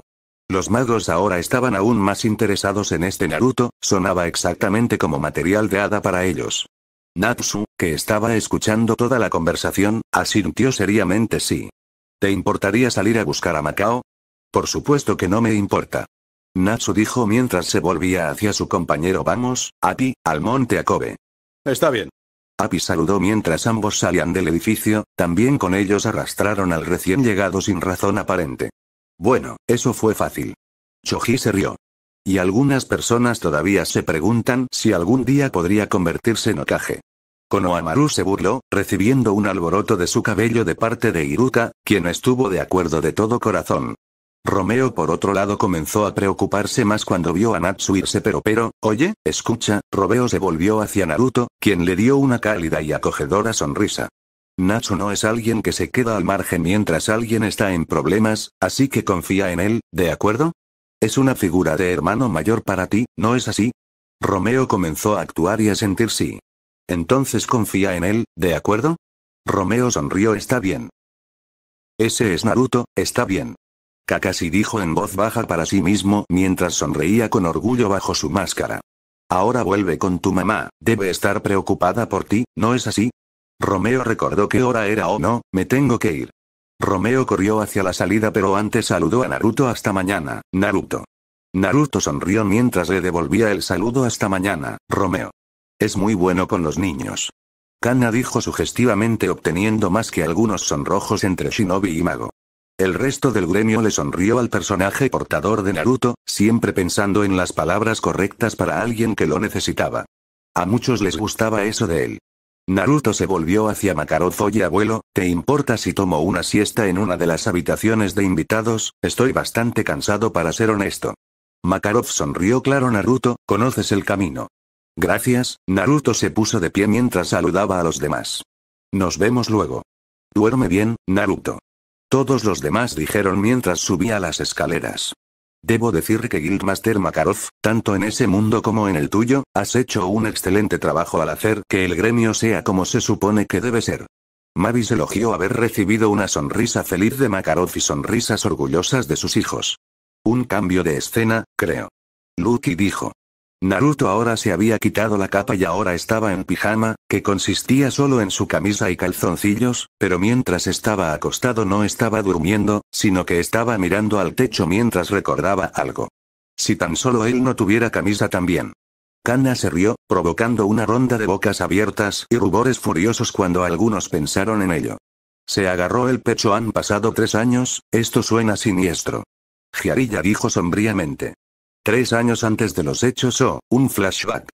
Los magos ahora estaban aún más interesados en este Naruto, sonaba exactamente como material de hada para ellos. Natsu, que estaba escuchando toda la conversación, asintió seriamente sí. ¿Te importaría salir a buscar a Macao? Por supuesto que no me importa. Natsu dijo mientras se volvía hacia su compañero Vamos, Api, al monte Akobe. Está bien. Api saludó mientras ambos salían del edificio, también con ellos arrastraron al recién llegado sin razón aparente. Bueno, eso fue fácil. Choji se rió. Y algunas personas todavía se preguntan si algún día podría convertirse en Okage. Konohamaru se burló, recibiendo un alboroto de su cabello de parte de Iruka, quien estuvo de acuerdo de todo corazón. Romeo por otro lado comenzó a preocuparse más cuando vio a Natsu irse pero pero, oye, escucha, Romeo se volvió hacia Naruto, quien le dio una cálida y acogedora sonrisa. Nacho no es alguien que se queda al margen mientras alguien está en problemas, así que confía en él, ¿de acuerdo? Es una figura de hermano mayor para ti, ¿no es así? Romeo comenzó a actuar y a sentir sí. Entonces confía en él, ¿de acuerdo? Romeo sonrió, está bien. Ese es Naruto, está bien. Kakashi dijo en voz baja para sí mismo mientras sonreía con orgullo bajo su máscara. Ahora vuelve con tu mamá, debe estar preocupada por ti, ¿no es así? Romeo recordó qué hora era o no, me tengo que ir. Romeo corrió hacia la salida pero antes saludó a Naruto hasta mañana, Naruto. Naruto sonrió mientras le devolvía el saludo hasta mañana, Romeo. Es muy bueno con los niños. Kana dijo sugestivamente obteniendo más que algunos sonrojos entre Shinobi y Mago. El resto del gremio le sonrió al personaje portador de Naruto, siempre pensando en las palabras correctas para alguien que lo necesitaba. A muchos les gustaba eso de él. Naruto se volvió hacia Makarov y abuelo, ¿te importa si tomo una siesta en una de las habitaciones de invitados? Estoy bastante cansado para ser honesto. Makarov sonrió claro Naruto, conoces el camino. Gracias, Naruto se puso de pie mientras saludaba a los demás. Nos vemos luego. Duerme bien, Naruto. Todos los demás dijeron mientras subía las escaleras. Debo decir que Guildmaster Makarov, tanto en ese mundo como en el tuyo, has hecho un excelente trabajo al hacer que el gremio sea como se supone que debe ser. Mavis elogió haber recibido una sonrisa feliz de Makarov y sonrisas orgullosas de sus hijos. Un cambio de escena, creo. Lucky dijo. Naruto ahora se había quitado la capa y ahora estaba en pijama, que consistía solo en su camisa y calzoncillos, pero mientras estaba acostado no estaba durmiendo, sino que estaba mirando al techo mientras recordaba algo. Si tan solo él no tuviera camisa también. Kana se rió, provocando una ronda de bocas abiertas y rubores furiosos cuando algunos pensaron en ello. Se agarró el pecho han pasado tres años, esto suena siniestro. Giarilla dijo sombríamente. Tres años antes de los hechos o, un flashback.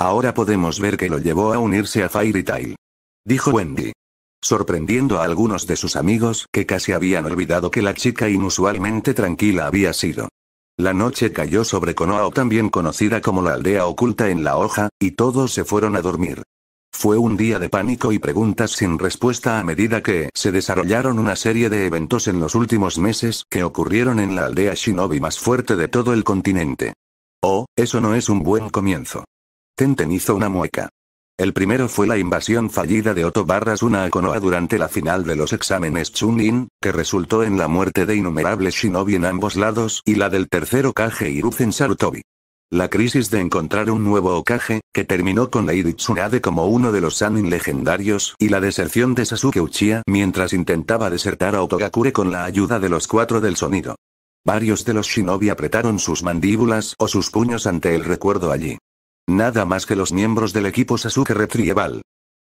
Ahora podemos ver que lo llevó a unirse a Fairy Tail. Dijo Wendy. Sorprendiendo a algunos de sus amigos que casi habían olvidado que la chica inusualmente tranquila había sido. La noche cayó sobre Konoha también conocida como la aldea oculta en la hoja, y todos se fueron a dormir. Fue un día de pánico y preguntas sin respuesta a medida que se desarrollaron una serie de eventos en los últimos meses que ocurrieron en la aldea shinobi más fuerte de todo el continente. Oh, eso no es un buen comienzo. Tenten hizo una mueca. El primero fue la invasión fallida de Otto Barras una a Konoha durante la final de los exámenes Chunin, que resultó en la muerte de innumerables shinobi en ambos lados y la del tercero Kage en Sarutobi. La crisis de encontrar un nuevo Okage, que terminó con la Tsunade como uno de los Sanin legendarios y la deserción de Sasuke Uchiha mientras intentaba desertar a Otogakure con la ayuda de los cuatro del sonido. Varios de los shinobi apretaron sus mandíbulas o sus puños ante el recuerdo allí. Nada más que los miembros del equipo Sasuke Retrieval.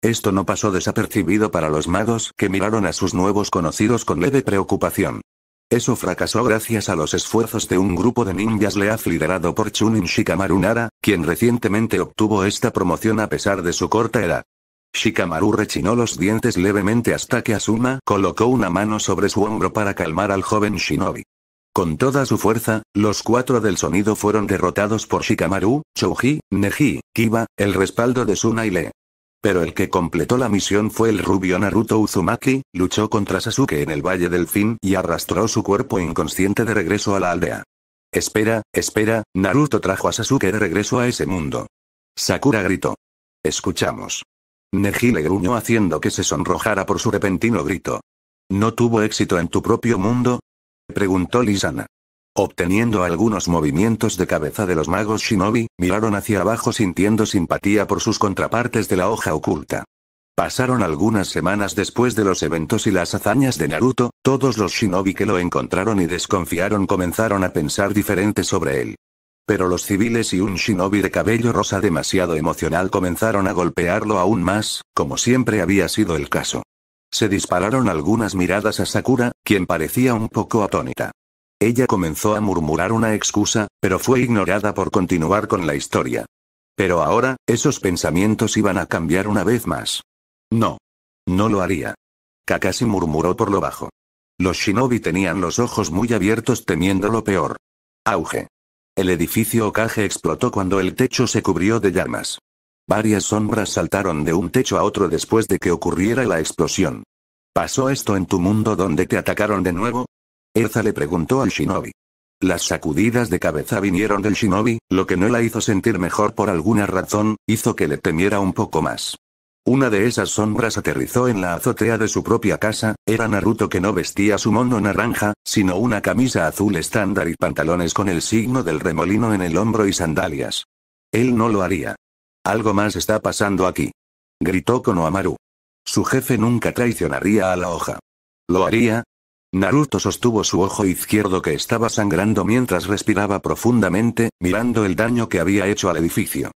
Esto no pasó desapercibido para los magos que miraron a sus nuevos conocidos con leve preocupación. Eso fracasó gracias a los esfuerzos de un grupo de ninjas leaf liderado por Chunin Shikamaru Nara, quien recientemente obtuvo esta promoción a pesar de su corta edad. Shikamaru rechinó los dientes levemente hasta que Asuma colocó una mano sobre su hombro para calmar al joven shinobi. Con toda su fuerza, los cuatro del sonido fueron derrotados por Shikamaru, Choji, Neji, Kiba, el respaldo de Suna y Le. Pero el que completó la misión fue el rubio Naruto Uzumaki, luchó contra Sasuke en el Valle del Fin y arrastró su cuerpo inconsciente de regreso a la aldea. Espera, espera, Naruto trajo a Sasuke de regreso a ese mundo. Sakura gritó. Escuchamos. Neji le gruñó haciendo que se sonrojara por su repentino grito. ¿No tuvo éxito en tu propio mundo? Preguntó Lisana. Obteniendo algunos movimientos de cabeza de los magos shinobi, miraron hacia abajo sintiendo simpatía por sus contrapartes de la hoja oculta. Pasaron algunas semanas después de los eventos y las hazañas de Naruto, todos los shinobi que lo encontraron y desconfiaron comenzaron a pensar diferente sobre él. Pero los civiles y un shinobi de cabello rosa demasiado emocional comenzaron a golpearlo aún más, como siempre había sido el caso. Se dispararon algunas miradas a Sakura, quien parecía un poco atónita. Ella comenzó a murmurar una excusa, pero fue ignorada por continuar con la historia. Pero ahora, esos pensamientos iban a cambiar una vez más. No. No lo haría. Kakashi murmuró por lo bajo. Los shinobi tenían los ojos muy abiertos temiendo lo peor. Auge. El edificio Okage explotó cuando el techo se cubrió de llamas. Varias sombras saltaron de un techo a otro después de que ocurriera la explosión. ¿Pasó esto en tu mundo donde te atacaron de nuevo? Erza le preguntó al shinobi. Las sacudidas de cabeza vinieron del shinobi, lo que no la hizo sentir mejor por alguna razón, hizo que le temiera un poco más. Una de esas sombras aterrizó en la azotea de su propia casa, era Naruto que no vestía su mono naranja, sino una camisa azul estándar y pantalones con el signo del remolino en el hombro y sandalias. Él no lo haría. Algo más está pasando aquí. Gritó Konohamaru. Su jefe nunca traicionaría a la hoja. Lo haría, Naruto sostuvo su ojo izquierdo que estaba sangrando mientras respiraba profundamente, mirando el daño que había hecho al edificio.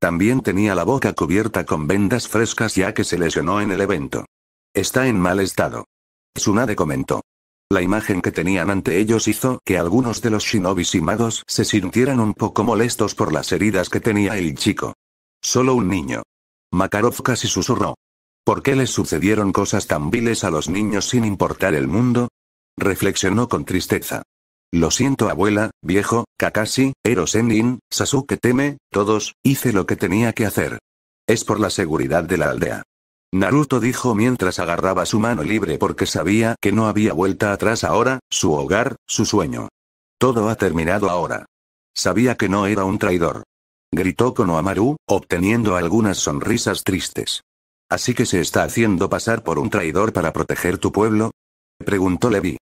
También tenía la boca cubierta con vendas frescas ya que se lesionó en el evento. Está en mal estado. Tsunade comentó. La imagen que tenían ante ellos hizo que algunos de los shinobis y magos se sintieran un poco molestos por las heridas que tenía el chico. Solo un niño. Makarov casi susurró. ¿Por qué les sucedieron cosas tan viles a los niños sin importar el mundo? reflexionó con tristeza. Lo siento abuela, viejo, Kakashi, Erosenin, Sasuke teme, todos, hice lo que tenía que hacer. Es por la seguridad de la aldea. Naruto dijo mientras agarraba su mano libre porque sabía que no había vuelta atrás ahora, su hogar, su sueño. Todo ha terminado ahora. Sabía que no era un traidor. Gritó Konohamaru, obteniendo algunas sonrisas tristes. Así que se está haciendo pasar por un traidor para proteger tu pueblo, preguntó Levi.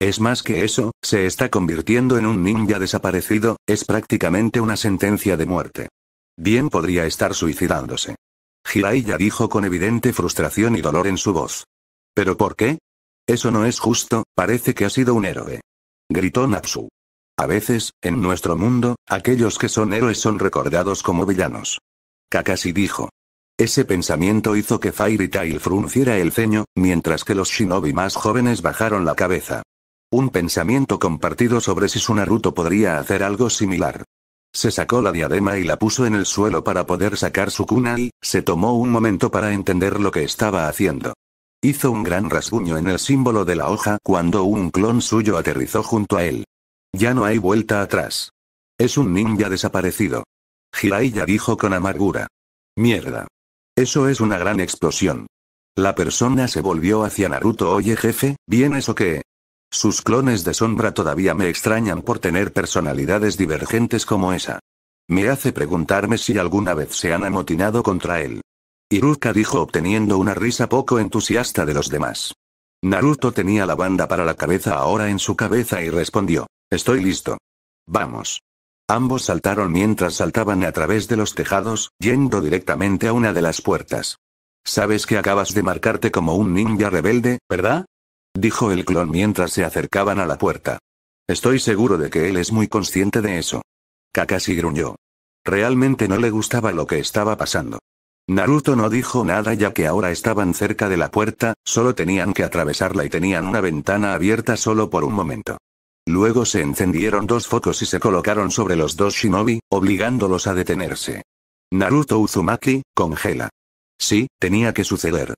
Es más que eso, se está convirtiendo en un ninja desaparecido, es prácticamente una sentencia de muerte. Bien podría estar suicidándose. Hirai dijo con evidente frustración y dolor en su voz. ¿Pero por qué? Eso no es justo, parece que ha sido un héroe. Gritó Natsu. A veces, en nuestro mundo, aquellos que son héroes son recordados como villanos. Kakashi dijo. Ese pensamiento hizo que Fairy Tail frunciera el ceño, mientras que los shinobi más jóvenes bajaron la cabeza. Un pensamiento compartido sobre si su Naruto podría hacer algo similar. Se sacó la diadema y la puso en el suelo para poder sacar su y, se tomó un momento para entender lo que estaba haciendo. Hizo un gran rasguño en el símbolo de la hoja cuando un clon suyo aterrizó junto a él. Ya no hay vuelta atrás. Es un ninja desaparecido. Jiraiya dijo con amargura. Mierda. Eso es una gran explosión. La persona se volvió hacia Naruto. Oye jefe, ¿vienes o qué? Sus clones de sombra todavía me extrañan por tener personalidades divergentes como esa. Me hace preguntarme si alguna vez se han amotinado contra él. Iruka dijo obteniendo una risa poco entusiasta de los demás. Naruto tenía la banda para la cabeza ahora en su cabeza y respondió, estoy listo. Vamos. Ambos saltaron mientras saltaban a través de los tejados, yendo directamente a una de las puertas. Sabes que acabas de marcarte como un ninja rebelde, ¿verdad? dijo el clon mientras se acercaban a la puerta. Estoy seguro de que él es muy consciente de eso. Kakashi gruñó. Realmente no le gustaba lo que estaba pasando. Naruto no dijo nada ya que ahora estaban cerca de la puerta, solo tenían que atravesarla y tenían una ventana abierta solo por un momento. Luego se encendieron dos focos y se colocaron sobre los dos shinobi, obligándolos a detenerse. Naruto Uzumaki, congela. Sí, tenía que suceder.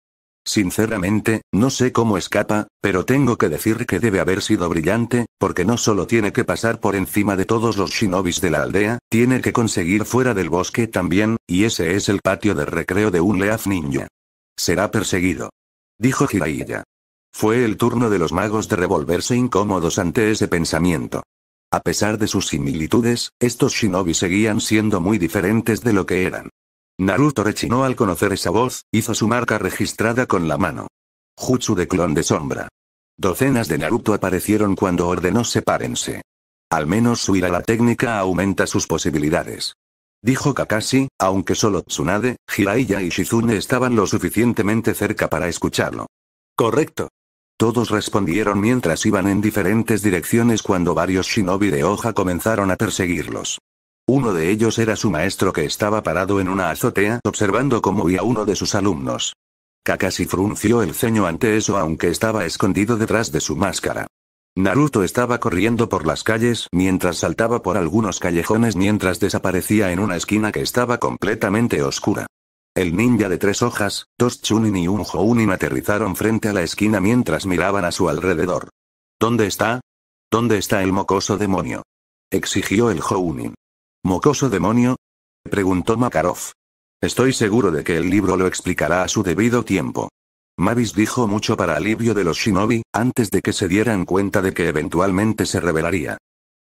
Sinceramente, no sé cómo escapa, pero tengo que decir que debe haber sido brillante, porque no solo tiene que pasar por encima de todos los shinobis de la aldea, tiene que conseguir fuera del bosque también, y ese es el patio de recreo de un leaf ninja. Será perseguido. Dijo Jiraiya. Fue el turno de los magos de revolverse incómodos ante ese pensamiento. A pesar de sus similitudes, estos shinobis seguían siendo muy diferentes de lo que eran. Naruto rechinó al conocer esa voz, hizo su marca registrada con la mano. Jutsu de clon de sombra. Docenas de Naruto aparecieron cuando ordenó sepárense. Al menos su ira la técnica aumenta sus posibilidades. Dijo Kakashi, aunque solo Tsunade, Hiraiya y Shizune estaban lo suficientemente cerca para escucharlo. Correcto. Todos respondieron mientras iban en diferentes direcciones cuando varios shinobi de hoja comenzaron a perseguirlos. Uno de ellos era su maestro que estaba parado en una azotea observando cómo huía uno de sus alumnos. Kakashi frunció el ceño ante eso aunque estaba escondido detrás de su máscara. Naruto estaba corriendo por las calles mientras saltaba por algunos callejones mientras desaparecía en una esquina que estaba completamente oscura. El ninja de tres hojas, dos Chunin y un Jounin aterrizaron frente a la esquina mientras miraban a su alrededor. ¿Dónde está? ¿Dónde está el mocoso demonio? exigió el Jounin. ¿Mocoso demonio? preguntó Makarov. Estoy seguro de que el libro lo explicará a su debido tiempo. Mavis dijo mucho para alivio de los shinobi, antes de que se dieran cuenta de que eventualmente se revelaría.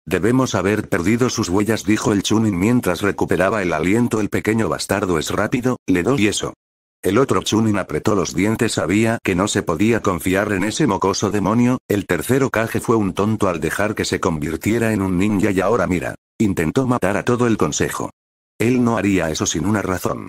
Debemos haber perdido sus huellas, dijo el Chunin mientras recuperaba el aliento. El pequeño bastardo es rápido, le doy eso. El otro Chunin apretó los dientes, sabía que no se podía confiar en ese mocoso demonio, el tercero Kage fue un tonto al dejar que se convirtiera en un ninja y ahora mira. Intentó matar a todo el consejo. Él no haría eso sin una razón.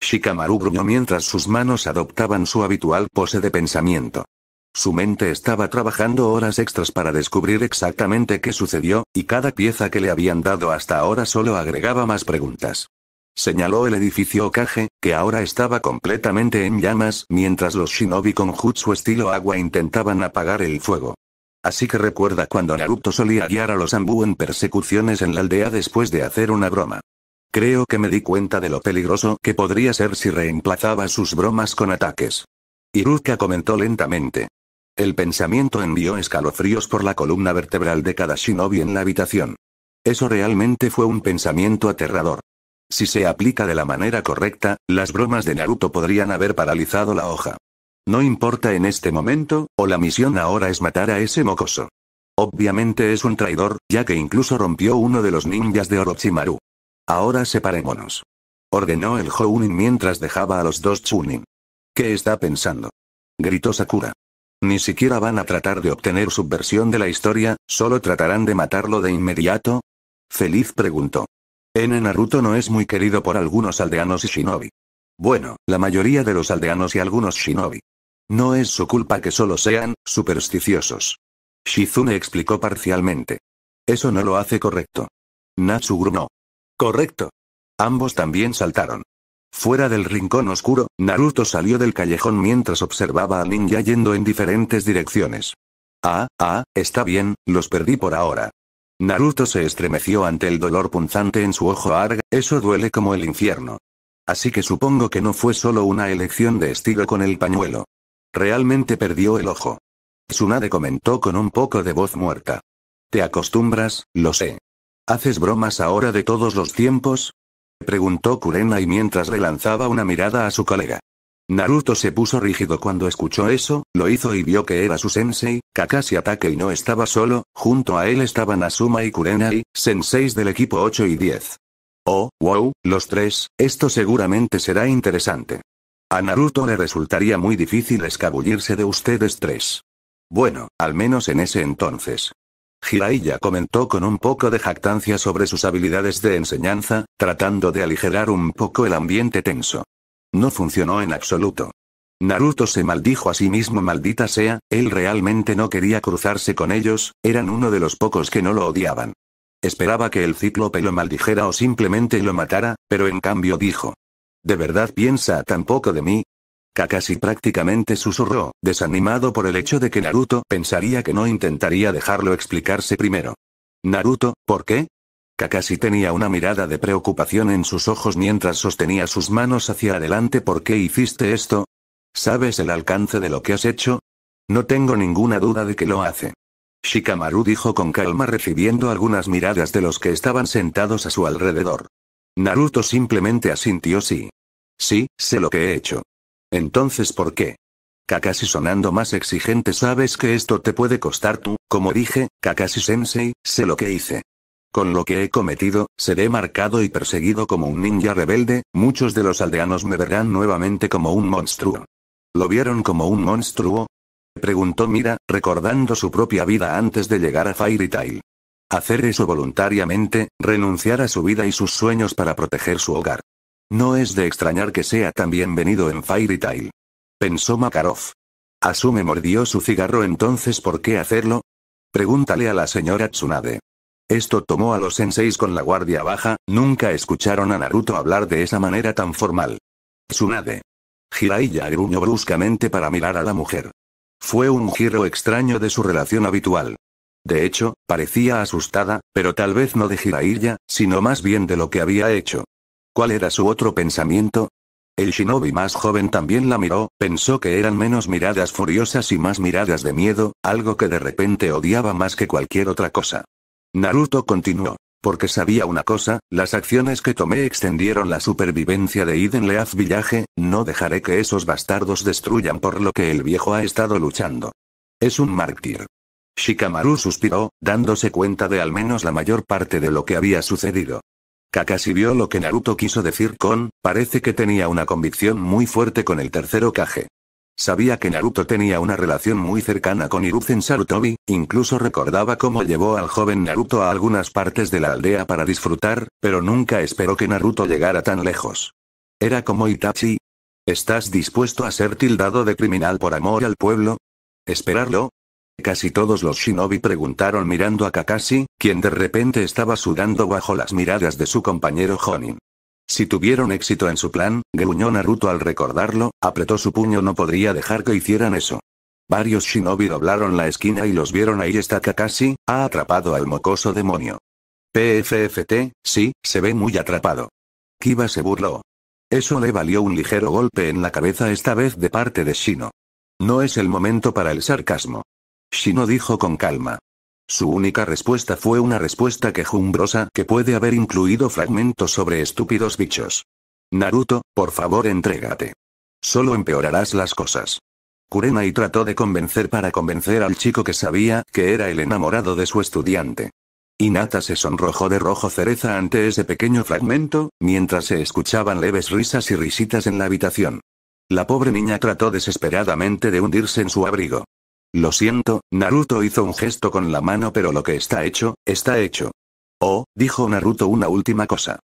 Shikamaru gruñó mientras sus manos adoptaban su habitual pose de pensamiento. Su mente estaba trabajando horas extras para descubrir exactamente qué sucedió, y cada pieza que le habían dado hasta ahora solo agregaba más preguntas. Señaló el edificio Okage, que ahora estaba completamente en llamas mientras los shinobi con jutsu estilo agua intentaban apagar el fuego. Así que recuerda cuando Naruto solía guiar a los Ambu en persecuciones en la aldea después de hacer una broma. Creo que me di cuenta de lo peligroso que podría ser si reemplazaba sus bromas con ataques. Iruka comentó lentamente. El pensamiento envió escalofríos por la columna vertebral de cada shinobi en la habitación. Eso realmente fue un pensamiento aterrador. Si se aplica de la manera correcta, las bromas de Naruto podrían haber paralizado la hoja. No importa en este momento, o la misión ahora es matar a ese mocoso. Obviamente es un traidor, ya que incluso rompió uno de los ninjas de Orochimaru. Ahora separémonos. Ordenó el Hounin mientras dejaba a los dos Chunin. ¿Qué está pensando? Gritó Sakura. Ni siquiera van a tratar de obtener su versión de la historia, solo tratarán de matarlo de inmediato. Feliz preguntó. En Naruto no es muy querido por algunos aldeanos y shinobi. Bueno, la mayoría de los aldeanos y algunos shinobi. No es su culpa que solo sean supersticiosos. Shizune explicó parcialmente. Eso no lo hace correcto. Natsu no. Correcto. Ambos también saltaron. Fuera del rincón oscuro, Naruto salió del callejón mientras observaba a ninja yendo en diferentes direcciones. Ah, ah, está bien, los perdí por ahora. Naruto se estremeció ante el dolor punzante en su ojo arg, eso duele como el infierno. Así que supongo que no fue solo una elección de estilo con el pañuelo. Realmente perdió el ojo. Tsunade comentó con un poco de voz muerta. Te acostumbras, lo sé. ¿Haces bromas ahora de todos los tiempos? Preguntó Kurenai y mientras relanzaba una mirada a su colega. Naruto se puso rígido cuando escuchó eso, lo hizo y vio que era su sensei, Kakashi ataque y no estaba solo, junto a él estaban Asuma y Kurenai, senseis del equipo 8 y 10. Oh, wow, los tres, esto seguramente será interesante. A Naruto le resultaría muy difícil escabullirse de ustedes tres. Bueno, al menos en ese entonces. Jiraiya comentó con un poco de jactancia sobre sus habilidades de enseñanza, tratando de aligerar un poco el ambiente tenso. No funcionó en absoluto. Naruto se maldijo a sí mismo maldita sea, él realmente no quería cruzarse con ellos, eran uno de los pocos que no lo odiaban. Esperaba que el cíclope lo maldijera o simplemente lo matara, pero en cambio dijo, ¿De verdad piensa tan poco de mí? Kakashi prácticamente susurró, desanimado por el hecho de que Naruto pensaría que no intentaría dejarlo explicarse primero. Naruto, ¿por qué? Kakashi tenía una mirada de preocupación en sus ojos mientras sostenía sus manos hacia adelante. ¿Por qué hiciste esto? ¿Sabes el alcance de lo que has hecho? No tengo ninguna duda de que lo hace. Shikamaru dijo con calma recibiendo algunas miradas de los que estaban sentados a su alrededor. Naruto simplemente asintió sí. Sí, sé lo que he hecho. Entonces, ¿por qué? Kakashi sonando más exigente, sabes que esto te puede costar tú, como dije, Kakashi Sensei, sé lo que hice. Con lo que he cometido, seré marcado y perseguido como un ninja rebelde, muchos de los aldeanos me verán nuevamente como un monstruo. ¿Lo vieron como un monstruo? Preguntó Mira, recordando su propia vida antes de llegar a Fairy Tail. Hacer eso voluntariamente, renunciar a su vida y sus sueños para proteger su hogar. No es de extrañar que sea tan bienvenido en Fairy Tail. Pensó Makarov. Asume mordió su cigarro entonces ¿por qué hacerlo? Pregúntale a la señora Tsunade. Esto tomó a los senseis con la guardia baja, nunca escucharon a Naruto hablar de esa manera tan formal. Tsunade. Jiraiya gruñó bruscamente para mirar a la mujer. Fue un giro extraño de su relación habitual. De hecho, parecía asustada, pero tal vez no de Jiraiya, sino más bien de lo que había hecho. ¿Cuál era su otro pensamiento? El shinobi más joven también la miró, pensó que eran menos miradas furiosas y más miradas de miedo, algo que de repente odiaba más que cualquier otra cosa. Naruto continuó. Porque sabía una cosa, las acciones que tomé extendieron la supervivencia de Iden Leaf Village, no dejaré que esos bastardos destruyan por lo que el viejo ha estado luchando. Es un mártir. Shikamaru suspiró, dándose cuenta de al menos la mayor parte de lo que había sucedido. Kakashi vio lo que Naruto quiso decir con, parece que tenía una convicción muy fuerte con el tercero Kage. Sabía que Naruto tenía una relación muy cercana con Hiruzen Sarutobi, incluso recordaba cómo llevó al joven Naruto a algunas partes de la aldea para disfrutar, pero nunca esperó que Naruto llegara tan lejos. Era como Itachi. ¿Estás dispuesto a ser tildado de criminal por amor al pueblo? ¿Esperarlo? Casi todos los shinobi preguntaron mirando a Kakashi, quien de repente estaba sudando bajo las miradas de su compañero Jonin. Si tuvieron éxito en su plan, gruñó Naruto al recordarlo, apretó su puño no podría dejar que hicieran eso. Varios shinobi doblaron la esquina y los vieron ahí está Kakashi, ha atrapado al mocoso demonio. PFFT, sí, se ve muy atrapado. Kiba se burló. Eso le valió un ligero golpe en la cabeza esta vez de parte de Shino. No es el momento para el sarcasmo. Shino dijo con calma. Su única respuesta fue una respuesta quejumbrosa que puede haber incluido fragmentos sobre estúpidos bichos. Naruto, por favor entrégate. Solo empeorarás las cosas. Kurenai trató de convencer para convencer al chico que sabía que era el enamorado de su estudiante. Inata se sonrojó de rojo cereza ante ese pequeño fragmento, mientras se escuchaban leves risas y risitas en la habitación. La pobre niña trató desesperadamente de hundirse en su abrigo. Lo siento, Naruto hizo un gesto con la mano pero lo que está hecho, está hecho. Oh, dijo Naruto una última cosa.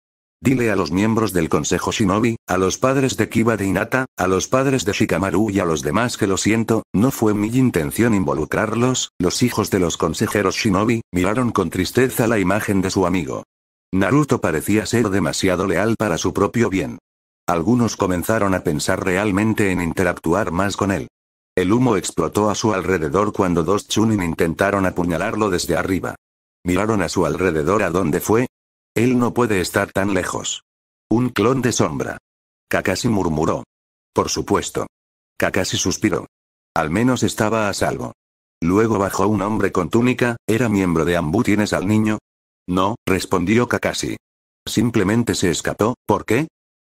Dile a los miembros del Consejo Shinobi, a los padres de Kiba de Hinata, a los padres de Shikamaru y a los demás que lo siento, no fue mi intención involucrarlos, los hijos de los consejeros Shinobi, miraron con tristeza la imagen de su amigo. Naruto parecía ser demasiado leal para su propio bien. Algunos comenzaron a pensar realmente en interactuar más con él. El humo explotó a su alrededor cuando dos Chunin intentaron apuñalarlo desde arriba. Miraron a su alrededor a dónde fue. Él no puede estar tan lejos. Un clon de sombra. Kakashi murmuró. Por supuesto. Kakashi suspiró. Al menos estaba a salvo. Luego bajó un hombre con túnica, era miembro de Ambu. ¿Tienes al niño? No, respondió Kakashi. Simplemente se escapó, ¿por qué?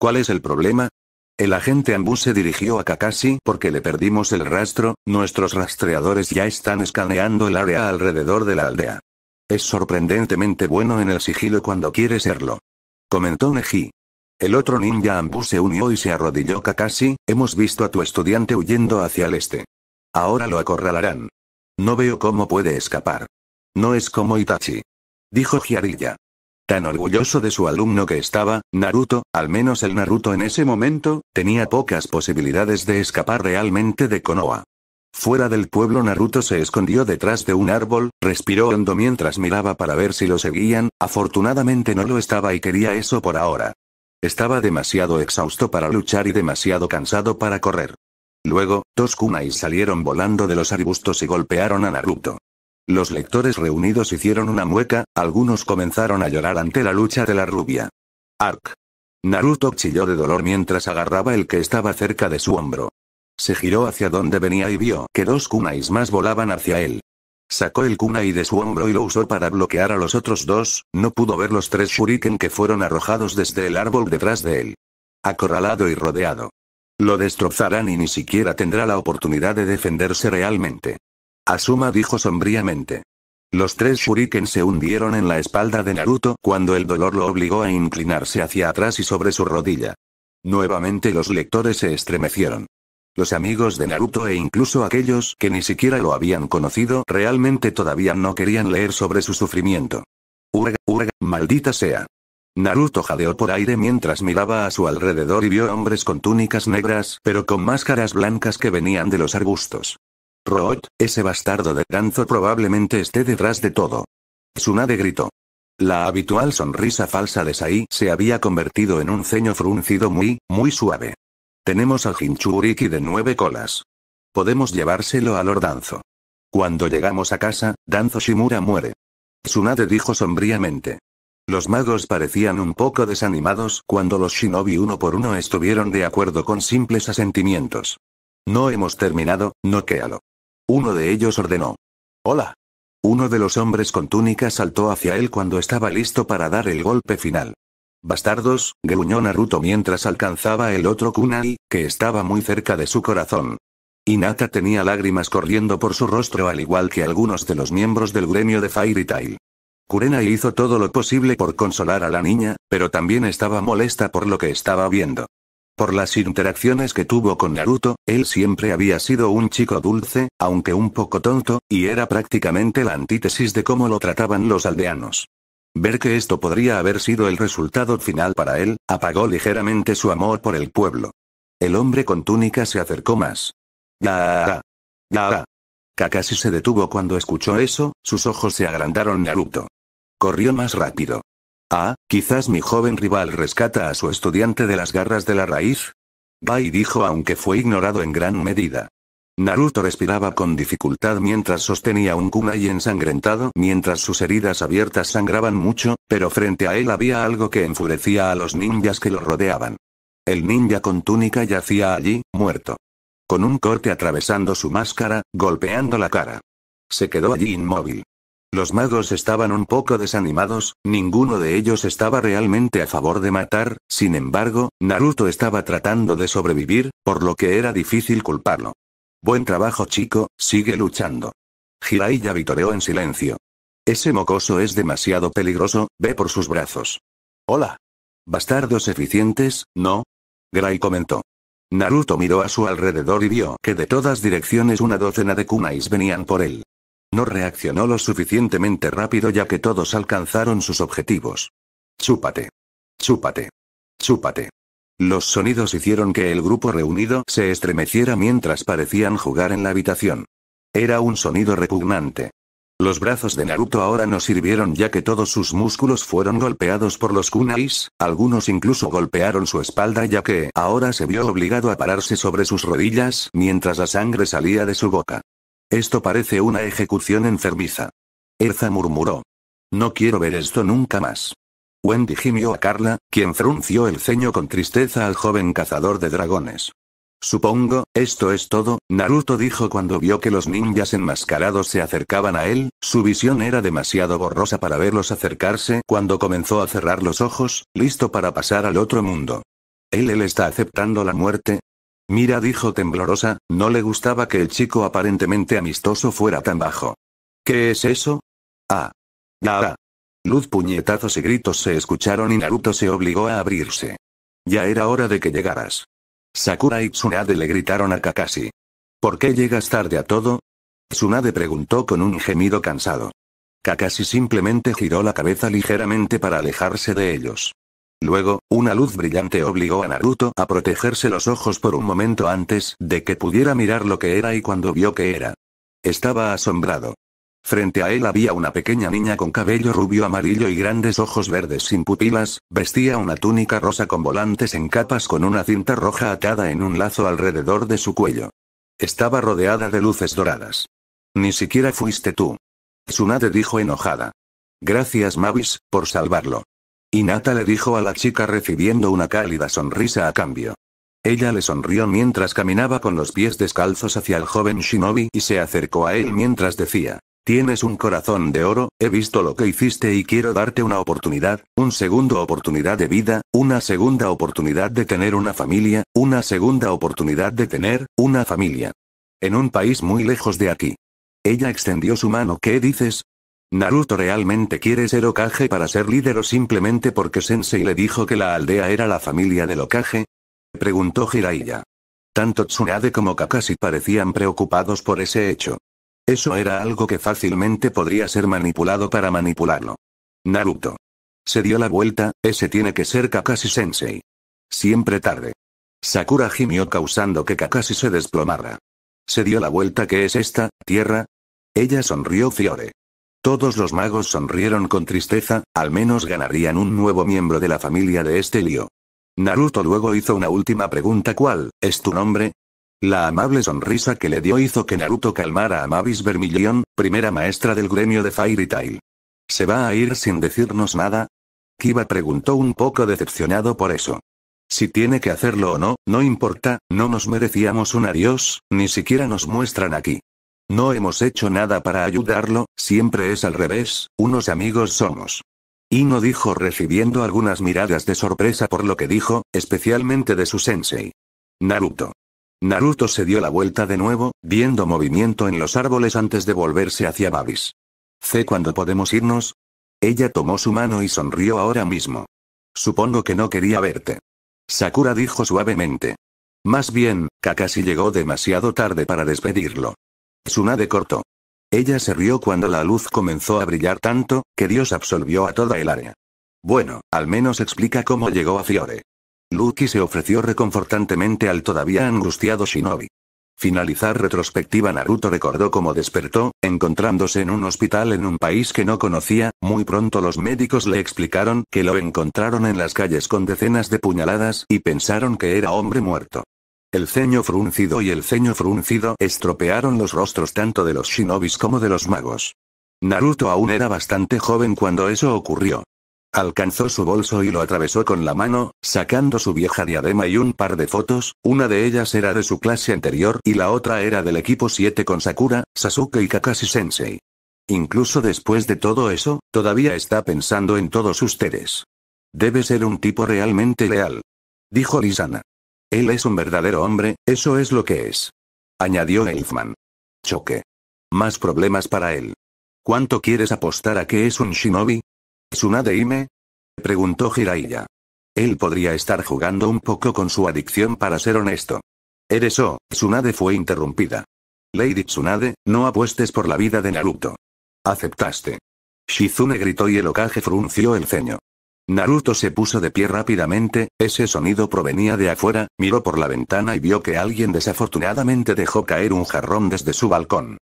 ¿Cuál es el problema? El agente Ambu se dirigió a Kakashi porque le perdimos el rastro, nuestros rastreadores ya están escaneando el área alrededor de la aldea. Es sorprendentemente bueno en el sigilo cuando quiere serlo. Comentó Neji. El otro ninja Ambu se unió y se arrodilló Kakashi, hemos visto a tu estudiante huyendo hacia el este. Ahora lo acorralarán. No veo cómo puede escapar. No es como Itachi. Dijo Giarilla tan orgulloso de su alumno que estaba, Naruto, al menos el Naruto en ese momento, tenía pocas posibilidades de escapar realmente de Konoha. Fuera del pueblo Naruto se escondió detrás de un árbol, respiró hondo mientras miraba para ver si lo seguían, afortunadamente no lo estaba y quería eso por ahora. Estaba demasiado exhausto para luchar y demasiado cansado para correr. Luego, dos kunais salieron volando de los arbustos y golpearon a Naruto. Los lectores reunidos hicieron una mueca, algunos comenzaron a llorar ante la lucha de la rubia. Ark. Naruto chilló de dolor mientras agarraba el que estaba cerca de su hombro. Se giró hacia donde venía y vio que dos kunais más volaban hacia él. Sacó el kunai de su hombro y lo usó para bloquear a los otros dos, no pudo ver los tres shuriken que fueron arrojados desde el árbol detrás de él. Acorralado y rodeado. Lo destrozarán y ni siquiera tendrá la oportunidad de defenderse realmente. Asuma dijo sombríamente. Los tres shuriken se hundieron en la espalda de Naruto cuando el dolor lo obligó a inclinarse hacia atrás y sobre su rodilla. Nuevamente los lectores se estremecieron. Los amigos de Naruto e incluso aquellos que ni siquiera lo habían conocido realmente todavía no querían leer sobre su sufrimiento. Urga, urga, maldita sea. Naruto jadeó por aire mientras miraba a su alrededor y vio hombres con túnicas negras pero con máscaras blancas que venían de los arbustos. Root, ese bastardo de Danzo probablemente esté detrás de todo. Tsunade gritó. La habitual sonrisa falsa de Sai se había convertido en un ceño fruncido muy, muy suave. Tenemos a Hinchuriki de nueve colas. Podemos llevárselo a Lord Danzo. Cuando llegamos a casa, Danzo Shimura muere. Tsunade dijo sombríamente. Los magos parecían un poco desanimados cuando los shinobi uno por uno estuvieron de acuerdo con simples asentimientos. No hemos terminado, no quéalo. Uno de ellos ordenó. Hola. Uno de los hombres con túnica saltó hacia él cuando estaba listo para dar el golpe final. Bastardos, gruñó Naruto mientras alcanzaba el otro kunai, que estaba muy cerca de su corazón. Inata tenía lágrimas corriendo por su rostro al igual que algunos de los miembros del gremio de Fairy Tail. Kurena hizo todo lo posible por consolar a la niña, pero también estaba molesta por lo que estaba viendo. Por las interacciones que tuvo con Naruto, él siempre había sido un chico dulce, aunque un poco tonto, y era prácticamente la antítesis de cómo lo trataban los aldeanos. Ver que esto podría haber sido el resultado final para él, apagó ligeramente su amor por el pueblo. El hombre con túnica se acercó más. "Nara. Nara." Kakashi se detuvo cuando escuchó eso, sus ojos se agrandaron Naruto. Corrió más rápido. Ah, quizás mi joven rival rescata a su estudiante de las garras de la raíz. Bai dijo aunque fue ignorado en gran medida. Naruto respiraba con dificultad mientras sostenía un kunai ensangrentado mientras sus heridas abiertas sangraban mucho, pero frente a él había algo que enfurecía a los ninjas que lo rodeaban. El ninja con túnica yacía allí, muerto. Con un corte atravesando su máscara, golpeando la cara. Se quedó allí inmóvil. Los magos estaban un poco desanimados, ninguno de ellos estaba realmente a favor de matar, sin embargo, Naruto estaba tratando de sobrevivir, por lo que era difícil culparlo. Buen trabajo chico, sigue luchando. Jiraiya vitoreó en silencio. Ese mocoso es demasiado peligroso, ve por sus brazos. Hola. Bastardos eficientes, ¿no? Gray comentó. Naruto miró a su alrededor y vio que de todas direcciones una docena de kunais venían por él. No reaccionó lo suficientemente rápido ya que todos alcanzaron sus objetivos. Chúpate. Chúpate. Chúpate. Los sonidos hicieron que el grupo reunido se estremeciera mientras parecían jugar en la habitación. Era un sonido repugnante. Los brazos de Naruto ahora no sirvieron ya que todos sus músculos fueron golpeados por los kunais, algunos incluso golpearon su espalda ya que ahora se vio obligado a pararse sobre sus rodillas mientras la sangre salía de su boca. Esto parece una ejecución enfermiza. Erza murmuró. No quiero ver esto nunca más. Wendy gimió a Carla, quien frunció el ceño con tristeza al joven cazador de dragones. Supongo, esto es todo, Naruto dijo cuando vio que los ninjas enmascarados se acercaban a él, su visión era demasiado borrosa para verlos acercarse cuando comenzó a cerrar los ojos, listo para pasar al otro mundo. Él él está aceptando la muerte, Mira dijo temblorosa, no le gustaba que el chico aparentemente amistoso fuera tan bajo. ¿Qué es eso? Ah. Ah. Luz, puñetazos y gritos se escucharon y Naruto se obligó a abrirse. Ya era hora de que llegaras. Sakura y Tsunade le gritaron a Kakashi. ¿Por qué llegas tarde a todo? Tsunade preguntó con un gemido cansado. Kakashi simplemente giró la cabeza ligeramente para alejarse de ellos. Luego, una luz brillante obligó a Naruto a protegerse los ojos por un momento antes de que pudiera mirar lo que era y cuando vio que era. Estaba asombrado. Frente a él había una pequeña niña con cabello rubio amarillo y grandes ojos verdes sin pupilas, vestía una túnica rosa con volantes en capas con una cinta roja atada en un lazo alrededor de su cuello. Estaba rodeada de luces doradas. Ni siquiera fuiste tú. Tsunade dijo enojada. Gracias Mavis, por salvarlo. Nata le dijo a la chica recibiendo una cálida sonrisa a cambio. Ella le sonrió mientras caminaba con los pies descalzos hacia el joven shinobi y se acercó a él mientras decía, Tienes un corazón de oro, he visto lo que hiciste y quiero darte una oportunidad, un segundo oportunidad de vida, una segunda oportunidad de tener una familia, una segunda oportunidad de tener una familia. En un país muy lejos de aquí. Ella extendió su mano. ¿Qué dices? ¿Naruto realmente quiere ser Okage para ser líder o simplemente porque Sensei le dijo que la aldea era la familia del Okage? Preguntó Jiraiya. Tanto Tsunade como Kakashi parecían preocupados por ese hecho. Eso era algo que fácilmente podría ser manipulado para manipularlo. Naruto. Se dio la vuelta, ese tiene que ser Kakashi Sensei. Siempre tarde. Sakura gimió causando que Kakashi se desplomara. Se dio la vuelta que es esta, tierra. Ella sonrió Fiore. Todos los magos sonrieron con tristeza, al menos ganarían un nuevo miembro de la familia de este lío. Naruto luego hizo una última pregunta ¿Cuál es tu nombre? La amable sonrisa que le dio hizo que Naruto calmara a Mavis Vermillion, primera maestra del gremio de Fairy Tail. ¿Se va a ir sin decirnos nada? Kiba preguntó un poco decepcionado por eso. Si tiene que hacerlo o no, no importa, no nos merecíamos un adiós, ni siquiera nos muestran aquí. No hemos hecho nada para ayudarlo, siempre es al revés, unos amigos somos. Ino dijo recibiendo algunas miradas de sorpresa por lo que dijo, especialmente de su sensei. Naruto. Naruto se dio la vuelta de nuevo, viendo movimiento en los árboles antes de volverse hacia Babis. ¿C cuándo podemos irnos? Ella tomó su mano y sonrió ahora mismo. Supongo que no quería verte. Sakura dijo suavemente. Más bien, Kakashi llegó demasiado tarde para despedirlo. Tsunade cortó. Ella se rió cuando la luz comenzó a brillar tanto, que Dios absolvió a toda el área. Bueno, al menos explica cómo llegó a Fiore. Luki se ofreció reconfortantemente al todavía angustiado Shinobi. Finalizar retrospectiva Naruto recordó cómo despertó, encontrándose en un hospital en un país que no conocía, muy pronto los médicos le explicaron que lo encontraron en las calles con decenas de puñaladas y pensaron que era hombre muerto. El ceño fruncido y el ceño fruncido estropearon los rostros tanto de los shinobis como de los magos. Naruto aún era bastante joven cuando eso ocurrió. Alcanzó su bolso y lo atravesó con la mano, sacando su vieja diadema y un par de fotos, una de ellas era de su clase anterior y la otra era del equipo 7 con Sakura, Sasuke y Kakashi Sensei. Incluso después de todo eso, todavía está pensando en todos ustedes. Debe ser un tipo realmente leal. Dijo Lisana. Él es un verdadero hombre, eso es lo que es. Añadió Elfman. Choque. Más problemas para él. ¿Cuánto quieres apostar a que es un shinobi? ¿Tsunade me? Preguntó Jiraiya. Él podría estar jugando un poco con su adicción para ser honesto. Eres o, Tsunade fue interrumpida. Lady Tsunade, no apuestes por la vida de Naruto. Aceptaste. Shizune gritó y el ocaje frunció el ceño. Naruto se puso de pie rápidamente, ese sonido provenía de afuera, miró por la ventana y vio que alguien desafortunadamente dejó caer un jarrón desde su balcón.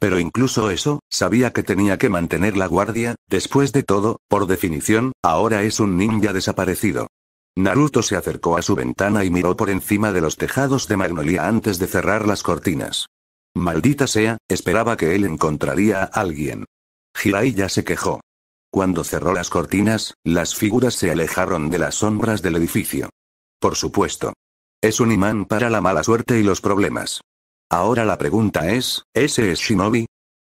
Pero incluso eso, sabía que tenía que mantener la guardia, después de todo, por definición, ahora es un ninja desaparecido. Naruto se acercó a su ventana y miró por encima de los tejados de Magnolia antes de cerrar las cortinas. Maldita sea, esperaba que él encontraría a alguien. Hirai ya se quejó. Cuando cerró las cortinas, las figuras se alejaron de las sombras del edificio. Por supuesto. Es un imán para la mala suerte y los problemas. Ahora la pregunta es, ¿ese es Shinobi?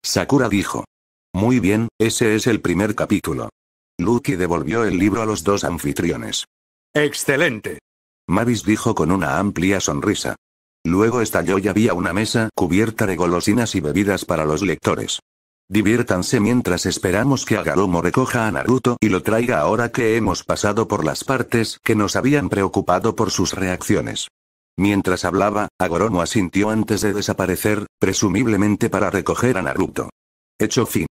Sakura dijo. Muy bien, ese es el primer capítulo. Lucky devolvió el libro a los dos anfitriones. ¡Excelente! Mavis dijo con una amplia sonrisa. Luego estalló y había una mesa cubierta de golosinas y bebidas para los lectores. Diviértanse mientras esperamos que Agaromo recoja a Naruto y lo traiga ahora que hemos pasado por las partes que nos habían preocupado por sus reacciones. Mientras hablaba, Agaromo asintió antes de desaparecer, presumiblemente para recoger a Naruto. Hecho fin.